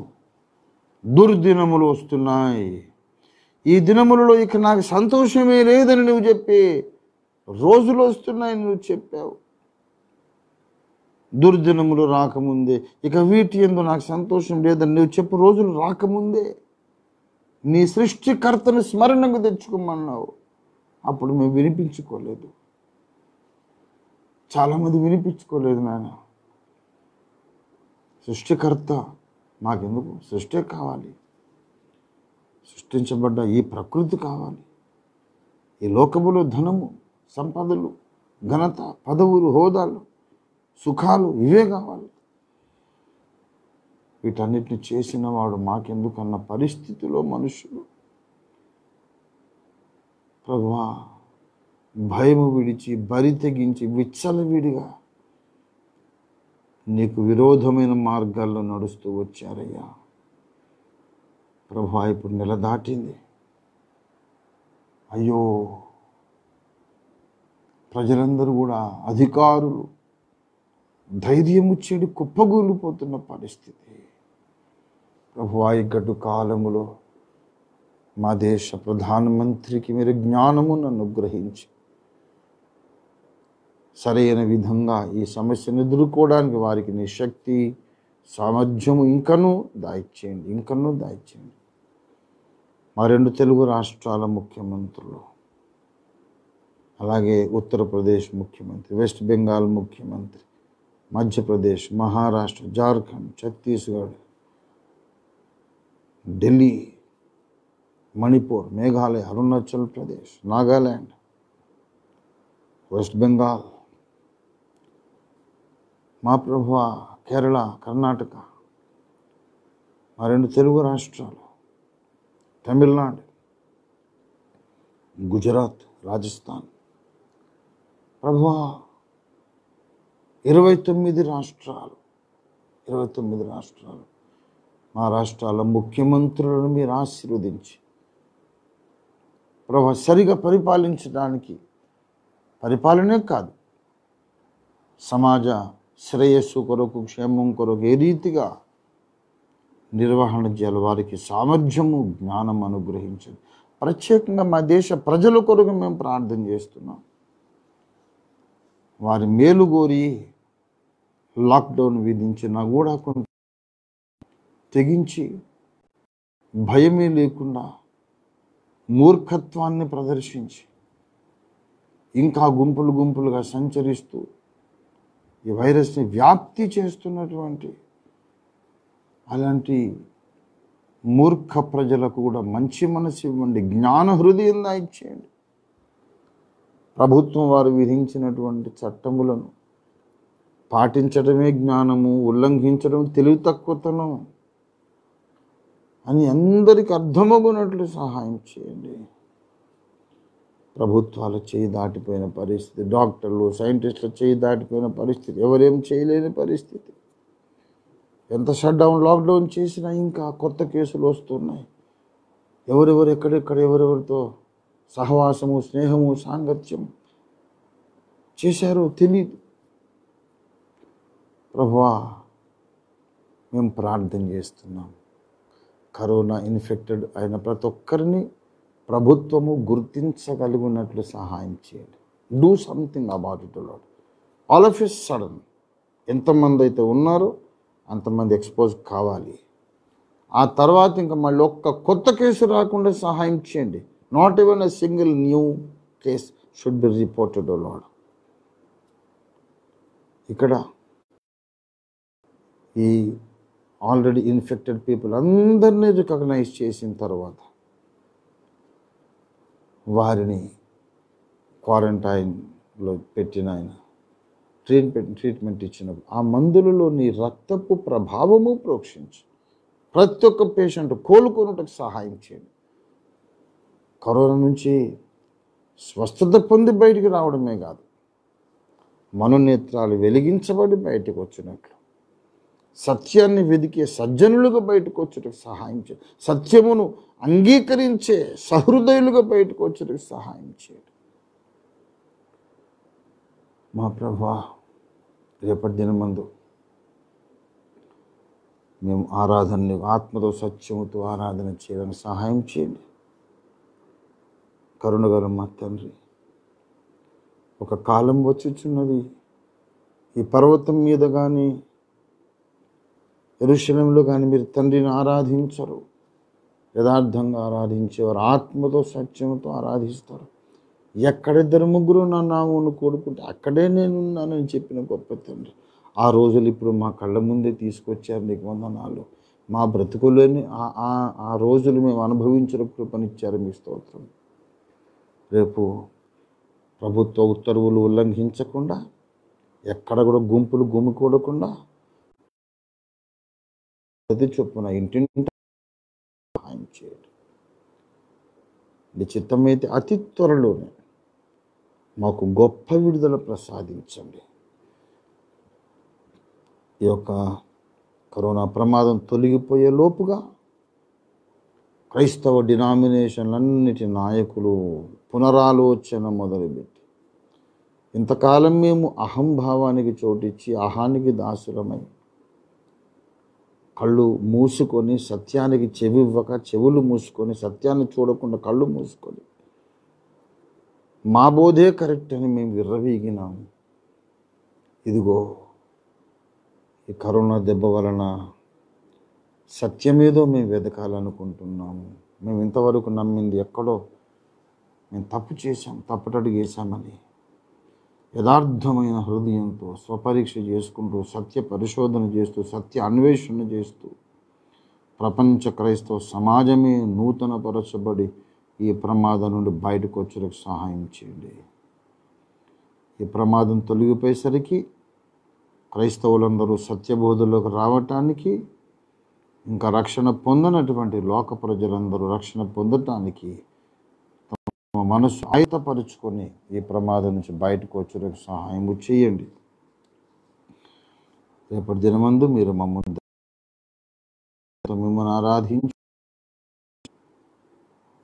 A: దుర్దినములు వస్తున్నాయి ఈ దినములలో ఇక నాకు సంతోషమే లేదని నువ్వు చెప్పి రోజులు వస్తున్నాయని నువ్వు చెప్పావు దుర్దినములు రాకముందే ఇక వీటి ఎందు నాకు సంతోషం లేదని నువ్వు చెప్పు రోజులు రాకముందే నీ సృష్టికర్తను స్మరణకు తెచ్చుకోమన్నావు అప్పుడు మేము వినిపించుకోలేదు చాలామంది వినిపించుకోలేదు నాయన సృష్టికర్త మాకెందుకు సృష్టి కావాలి సృష్టించబడ్డ ఈ ప్రకృతి కావాలి ఈ లోకములు ధనము సంపదలు ఘనత పదవులు హోదాలు సుఖాలు ఇవే కావాలి వీటన్నిటిని చేసిన వాడు మాకెందుకన్న పరిస్థితిలో మనుషులు ప్రభువా భయము విడిచి బరి తెగించి విచ్చలవిడిగా నీకు విరోధమైన మార్గాల్లో నడుస్తూ వచ్చారయ్యా ప్రభా ఇప్పుడు నెల దాటింది అయ్యో ప్రజలందరూ కూడా అధికారులు ధైర్యము చెడు కుప్పగూలిపోతున్న పరిస్థితి ప్రభు గడు కాలములో మా దేశ ప్రధానమంత్రికి మీరు జ్ఞానము నన్ను గ్రహించి సరైన విధంగా ఈ సమస్యను ఎదుర్కోవడానికి వారికి నీ శక్తి సామర్థ్యము ఇంకనూ దాయిచ్చేయండి ఇంకనూ దాయిచ్చేయండి మా రెండు తెలుగు రాష్ట్రాల ముఖ్యమంత్రులు అలాగే ఉత్తరప్రదేశ్ ముఖ్యమంత్రి వెస్ట్ బెంగాల్ ముఖ్యమంత్రి మధ్యప్రదేశ్ మహారాష్ట్ర జార్ఖండ్ ఛత్తీస్గఢ్ ఢిల్లీ మణిపూర్ మేఘాలయ అరుణాచల్ ప్రదేశ్ నాగాల్యాండ్ వెస్ట్ బెంగాల్ మా ప్రభు కేరళ కర్ణాటక మా రెండు తెలుగు రాష్ట్రాలు తమిళనాడు గుజరాత్ రాజస్థాన్ ప్రభువా ఇరవై తొమ్మిది రాష్ట్రాలు ఇరవై తొమ్మిది రాష్ట్రాలు మా రాష్ట్రాల ముఖ్యమంత్రులను మీరు ఆశీర్వదించి ప్రభా సరిగా పరిపాలించడానికి పరిపాలనే కాదు సమాజ శ్రేయస్సు కొరకు క్షేమం కొరకు ఏ రీతిగా నిర్వహణ చేయాలి వారికి సామర్థ్యము జ్ఞానం అనుగ్రహించదు ప్రత్యేకంగా మా దేశ ప్రజల కొరకు మేము ప్రార్థన చేస్తున్నాం వారి మేలు కోరి లాక్డౌన్ విధించినా కూడా కొంత తెగించి భయమే లేకుండా మూర్ఖత్వాన్ని ప్రదర్శించి ఇంకా గుంపులు గుంపులుగా సంచరిస్తూ ఈ వైరస్ని వ్యాప్తి చేస్తున్నటువంటి అలాంటి మూర్ఖ ప్రజలకు కూడా మంచి మనసు ఇవ్వండి జ్ఞాన హృదయం దాయిచ్చేయండి ప్రభుత్వం వారు విధించినటువంటి చట్టములను పాటించడమే జ్ఞానము ఉల్లంఘించడం తెలివి తక్కువతనం అని అందరికీ అర్థమగునట్లు సహాయం చేయండి ప్రభుత్వాల చేయి దాటిపోయిన పరిస్థితి డాక్టర్లు సైంటిస్టులు చేయి దాటిపోయిన పరిస్థితి ఎవరేం చేయలేని పరిస్థితి ఎంత షట్ డౌన్ లాక్డౌన్ చేసినా ఇంకా కొత్త కేసులు వస్తున్నాయి ఎవరెవరు ఎక్కడెక్కడ ఎవరెవరితో సహవాసము స్నేహము సాంగత్యం చేశారో తెలియదు ప్రభువా మేము ప్రార్థన చేస్తున్నాం కరోనా ఇన్ఫెక్టెడ్ అయిన ప్రతి ఒక్కరిని ప్రభుత్వము గుర్తించగలిగినట్లు సహాయం చేయండి do something about it lord all of a sudden ఎంతమంది అయితే ఉన్నారో అంతమంది ఎక్స్పోజ్ కావాలి ఆ తర్వాత ఇంకా మళ్ళీ ఒక్క కొత్త కేసు రాకుండా సహాయం చేయండి not even a single new case should be reported lord ఇక్కడ ఈ ఆల్రెడీ ఇన్ఫెక్టెడ్ పీపుల్ అందరినీ రికగ్నైజ్ చేసిన తర్వాత వారిని క్వారంటైన్లో పెట్టిన ఆయన ట్రీట్మెంట్ ట్రీట్మెంట్ ఇచ్చినప్పుడు ఆ మందులలోని రక్తపు ప్రభావము ప్రోక్షించు ప్రతి ఒక్క పేషెంట్ కోలుకున్నటకు సహాయం చేయండి కరోనా నుంచి స్వస్థత పొంది బయటికి రావడమే కాదు మనోనేత్రాలు వెలిగించబడి బయటకు వచ్చినట్లు సత్యాన్ని వెదికే సజ్జనులుగా బయటకు వచ్చేటకు సహాయం చేయండి సత్యమును అంగీకరించే సహృదయులుగా బయటకు వచ్చేటకు సహాయం చేయండి మా ప్రభా రేపటి దినమందు మేము ఆరాధనని ఆత్మతో సత్యముతో ఆరాధన చేయడానికి సహాయం చేయండి కరుణగారు మా తండ్రి ఒక కాలం వచ్చిచున్నది ఈ పర్వతం మీద కానీ ఎరుశలంలో కానీ మీరు తండ్రిని ఆరాధించరు యథార్థంగా ఆరాధించేవారు ఆత్మతో సత్యంతో ఆరాధిస్తారు ఎక్కడిద్దరు ముగ్గురు నన్ను ఆవును కోరుకుంటే అక్కడే నేనున్నానని అని చెప్పిన గొప్ప తండ్రి ఆ రోజులు ఇప్పుడు మా కళ్ళ ముందే తీసుకొచ్చారు నీకు వందనాలు మా బ్రతుకులోని ఆ రోజులు మేము అనుభవించిన కృపనిచ్చారు మీ స్తోత్రం రేపు ప్రభుత్వ ఉత్తర్వులు ఉల్లంఘించకుండా ఎక్కడ కూడా గుంపులు కూడకుండా ప్రతి చొప్పున ఇంటింటి సహాయం చేయడం ఇది చిత్తమైతే అతి త్వరలోనే మాకు గొప్ప విడుదల ప్రసాదించండి ఈ యొక్క కరోనా ప్రమాదం తొలగిపోయే లోపుగా క్రైస్తవ డినామినేషన్లన్నిటి నాయకులు పునరాలోచన మొదలుపెట్టి ఇంతకాలం మేము అహంభావానికి చోటిచ్చి అహానికి దాసులమై కళ్ళు మూసుకొని సత్యానికి చెవివ్వక చెవులు మూసుకొని సత్యాన్ని చూడకుండా కళ్ళు మూసుకొని మా బోధే కరెక్ట్ అని మేము విర్రవీగినాం ఇదిగో ఈ కరోనా దెబ్బ వలన సత్యమేదో మేము వెతకాలనుకుంటున్నాము మేము ఇంతవరకు నమ్మింది ఎక్కడో మేము తప్పు చేశాం తప్పుటడిగేశామని యథార్థమైన హృదయంతో స్వపరీక్ష చేసుకుంటూ సత్య పరిశోధన చేస్తూ సత్య అన్వేషణ చేస్తూ ప్రపంచ క్రైస్తవ సమాజమే నూతన పరచబడి ఈ ప్రమాదం నుండి బయటకు వచ్చేందుకు సహాయం చేయండి ఈ ప్రమాదం తొలగిపోయేసరికి క్రైస్తవులందరూ సత్యబోధుల్లోకి రావటానికి ఇంకా రక్షణ పొందనటువంటి లోక ప్రజలందరూ రక్షణ పొందటానికి తమ మనసు ఆయుతపరుచుకొని ఈ ప్రమాదం నుంచి బయటకు వచ్చేందుకు సహాయం చేయండి రేపటి దినమందు మీరు మమ్మల్ని మిమ్మల్ని ఆరాధించి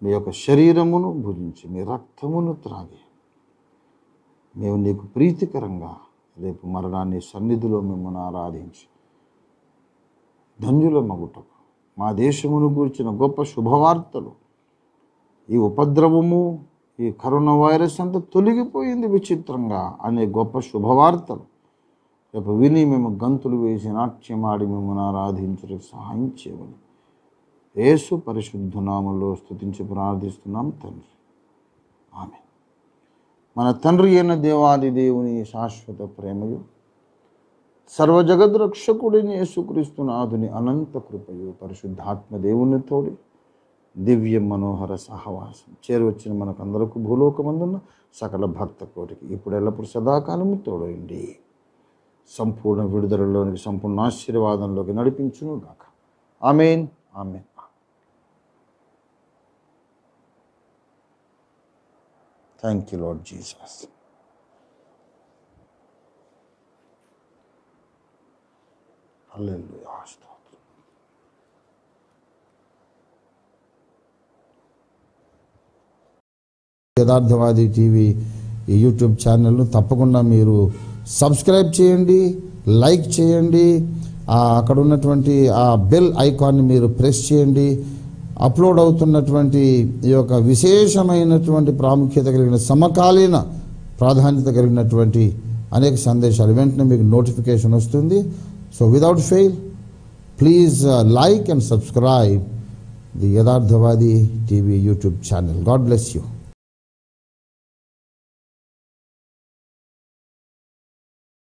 A: మీ యొక్క శరీరమును భుజించి మీ రక్తమును త్రాగి మేము నీకు ప్రీతికరంగా రేపు మరణాన్ని సన్నిధిలో మిమ్మల్ని ఆరాధించి ధన్యుల మగుటకు మా దేశమును గురించిన గొప్ప శుభవార్తలు ఈ ఉపద్రవము ఈ కరోనా వైరస్ అంతా తొలగిపోయింది విచిత్రంగా అనే గొప్ప శుభవార్తలు రేపు విని మేము గంతులు వేసి నాట్యం ఆడి మిమ్మల్ని ఆరాధించడానికి సహాయం చేయమని యేసు పరిశుద్ధనామంలో స్థుతించి ప్రార్థిస్తున్నాం తండ్రి ఆమె మన తండ్రి అయిన దేవాది దేవుని శాశ్వత ప్రేమయు సర్వజగద్రక్షకుడిని యేసుక్రీస్తునాథుని అనంత కృపయు పరిశుద్ధాత్మ దేవుని తోడి దివ్య మనోహర సహవాసం చేరువచ్చిన మనకందరకు భూలోకమందున్న సకల భక్త కోటికి ఇప్పుడు ఎల్లప్పుడు సదాకాలము తోడండి సంపూర్ణ విడుదలలోనికి సంపూర్ణ ఆశీర్వాదంలోకి నడిపించును గాక amen amen thank you lord Jesus Yatharthavadi TV YouTube ఛానల్ను తప్పకుండా మీరు సబ్స్క్రైబ్ చేయండి లైక్ చేయండి అక్కడ ఉన్నటువంటి ఆ బెల్ ఐకాన్ని మీరు ప్రెస్ చేయండి అప్లోడ్ అవుతున్నటువంటి ఈ యొక్క విశేషమైనటువంటి ప్రాముఖ్యత కలిగిన సమకాలీన ప్రాధాన్యత కలిగినటువంటి అనేక సందేశాలు వెంటనే మీకు నోటిఫికేషన్ వస్తుంది so without fail please like and subscribe the Yatharthavadi TV YouTube channel God bless you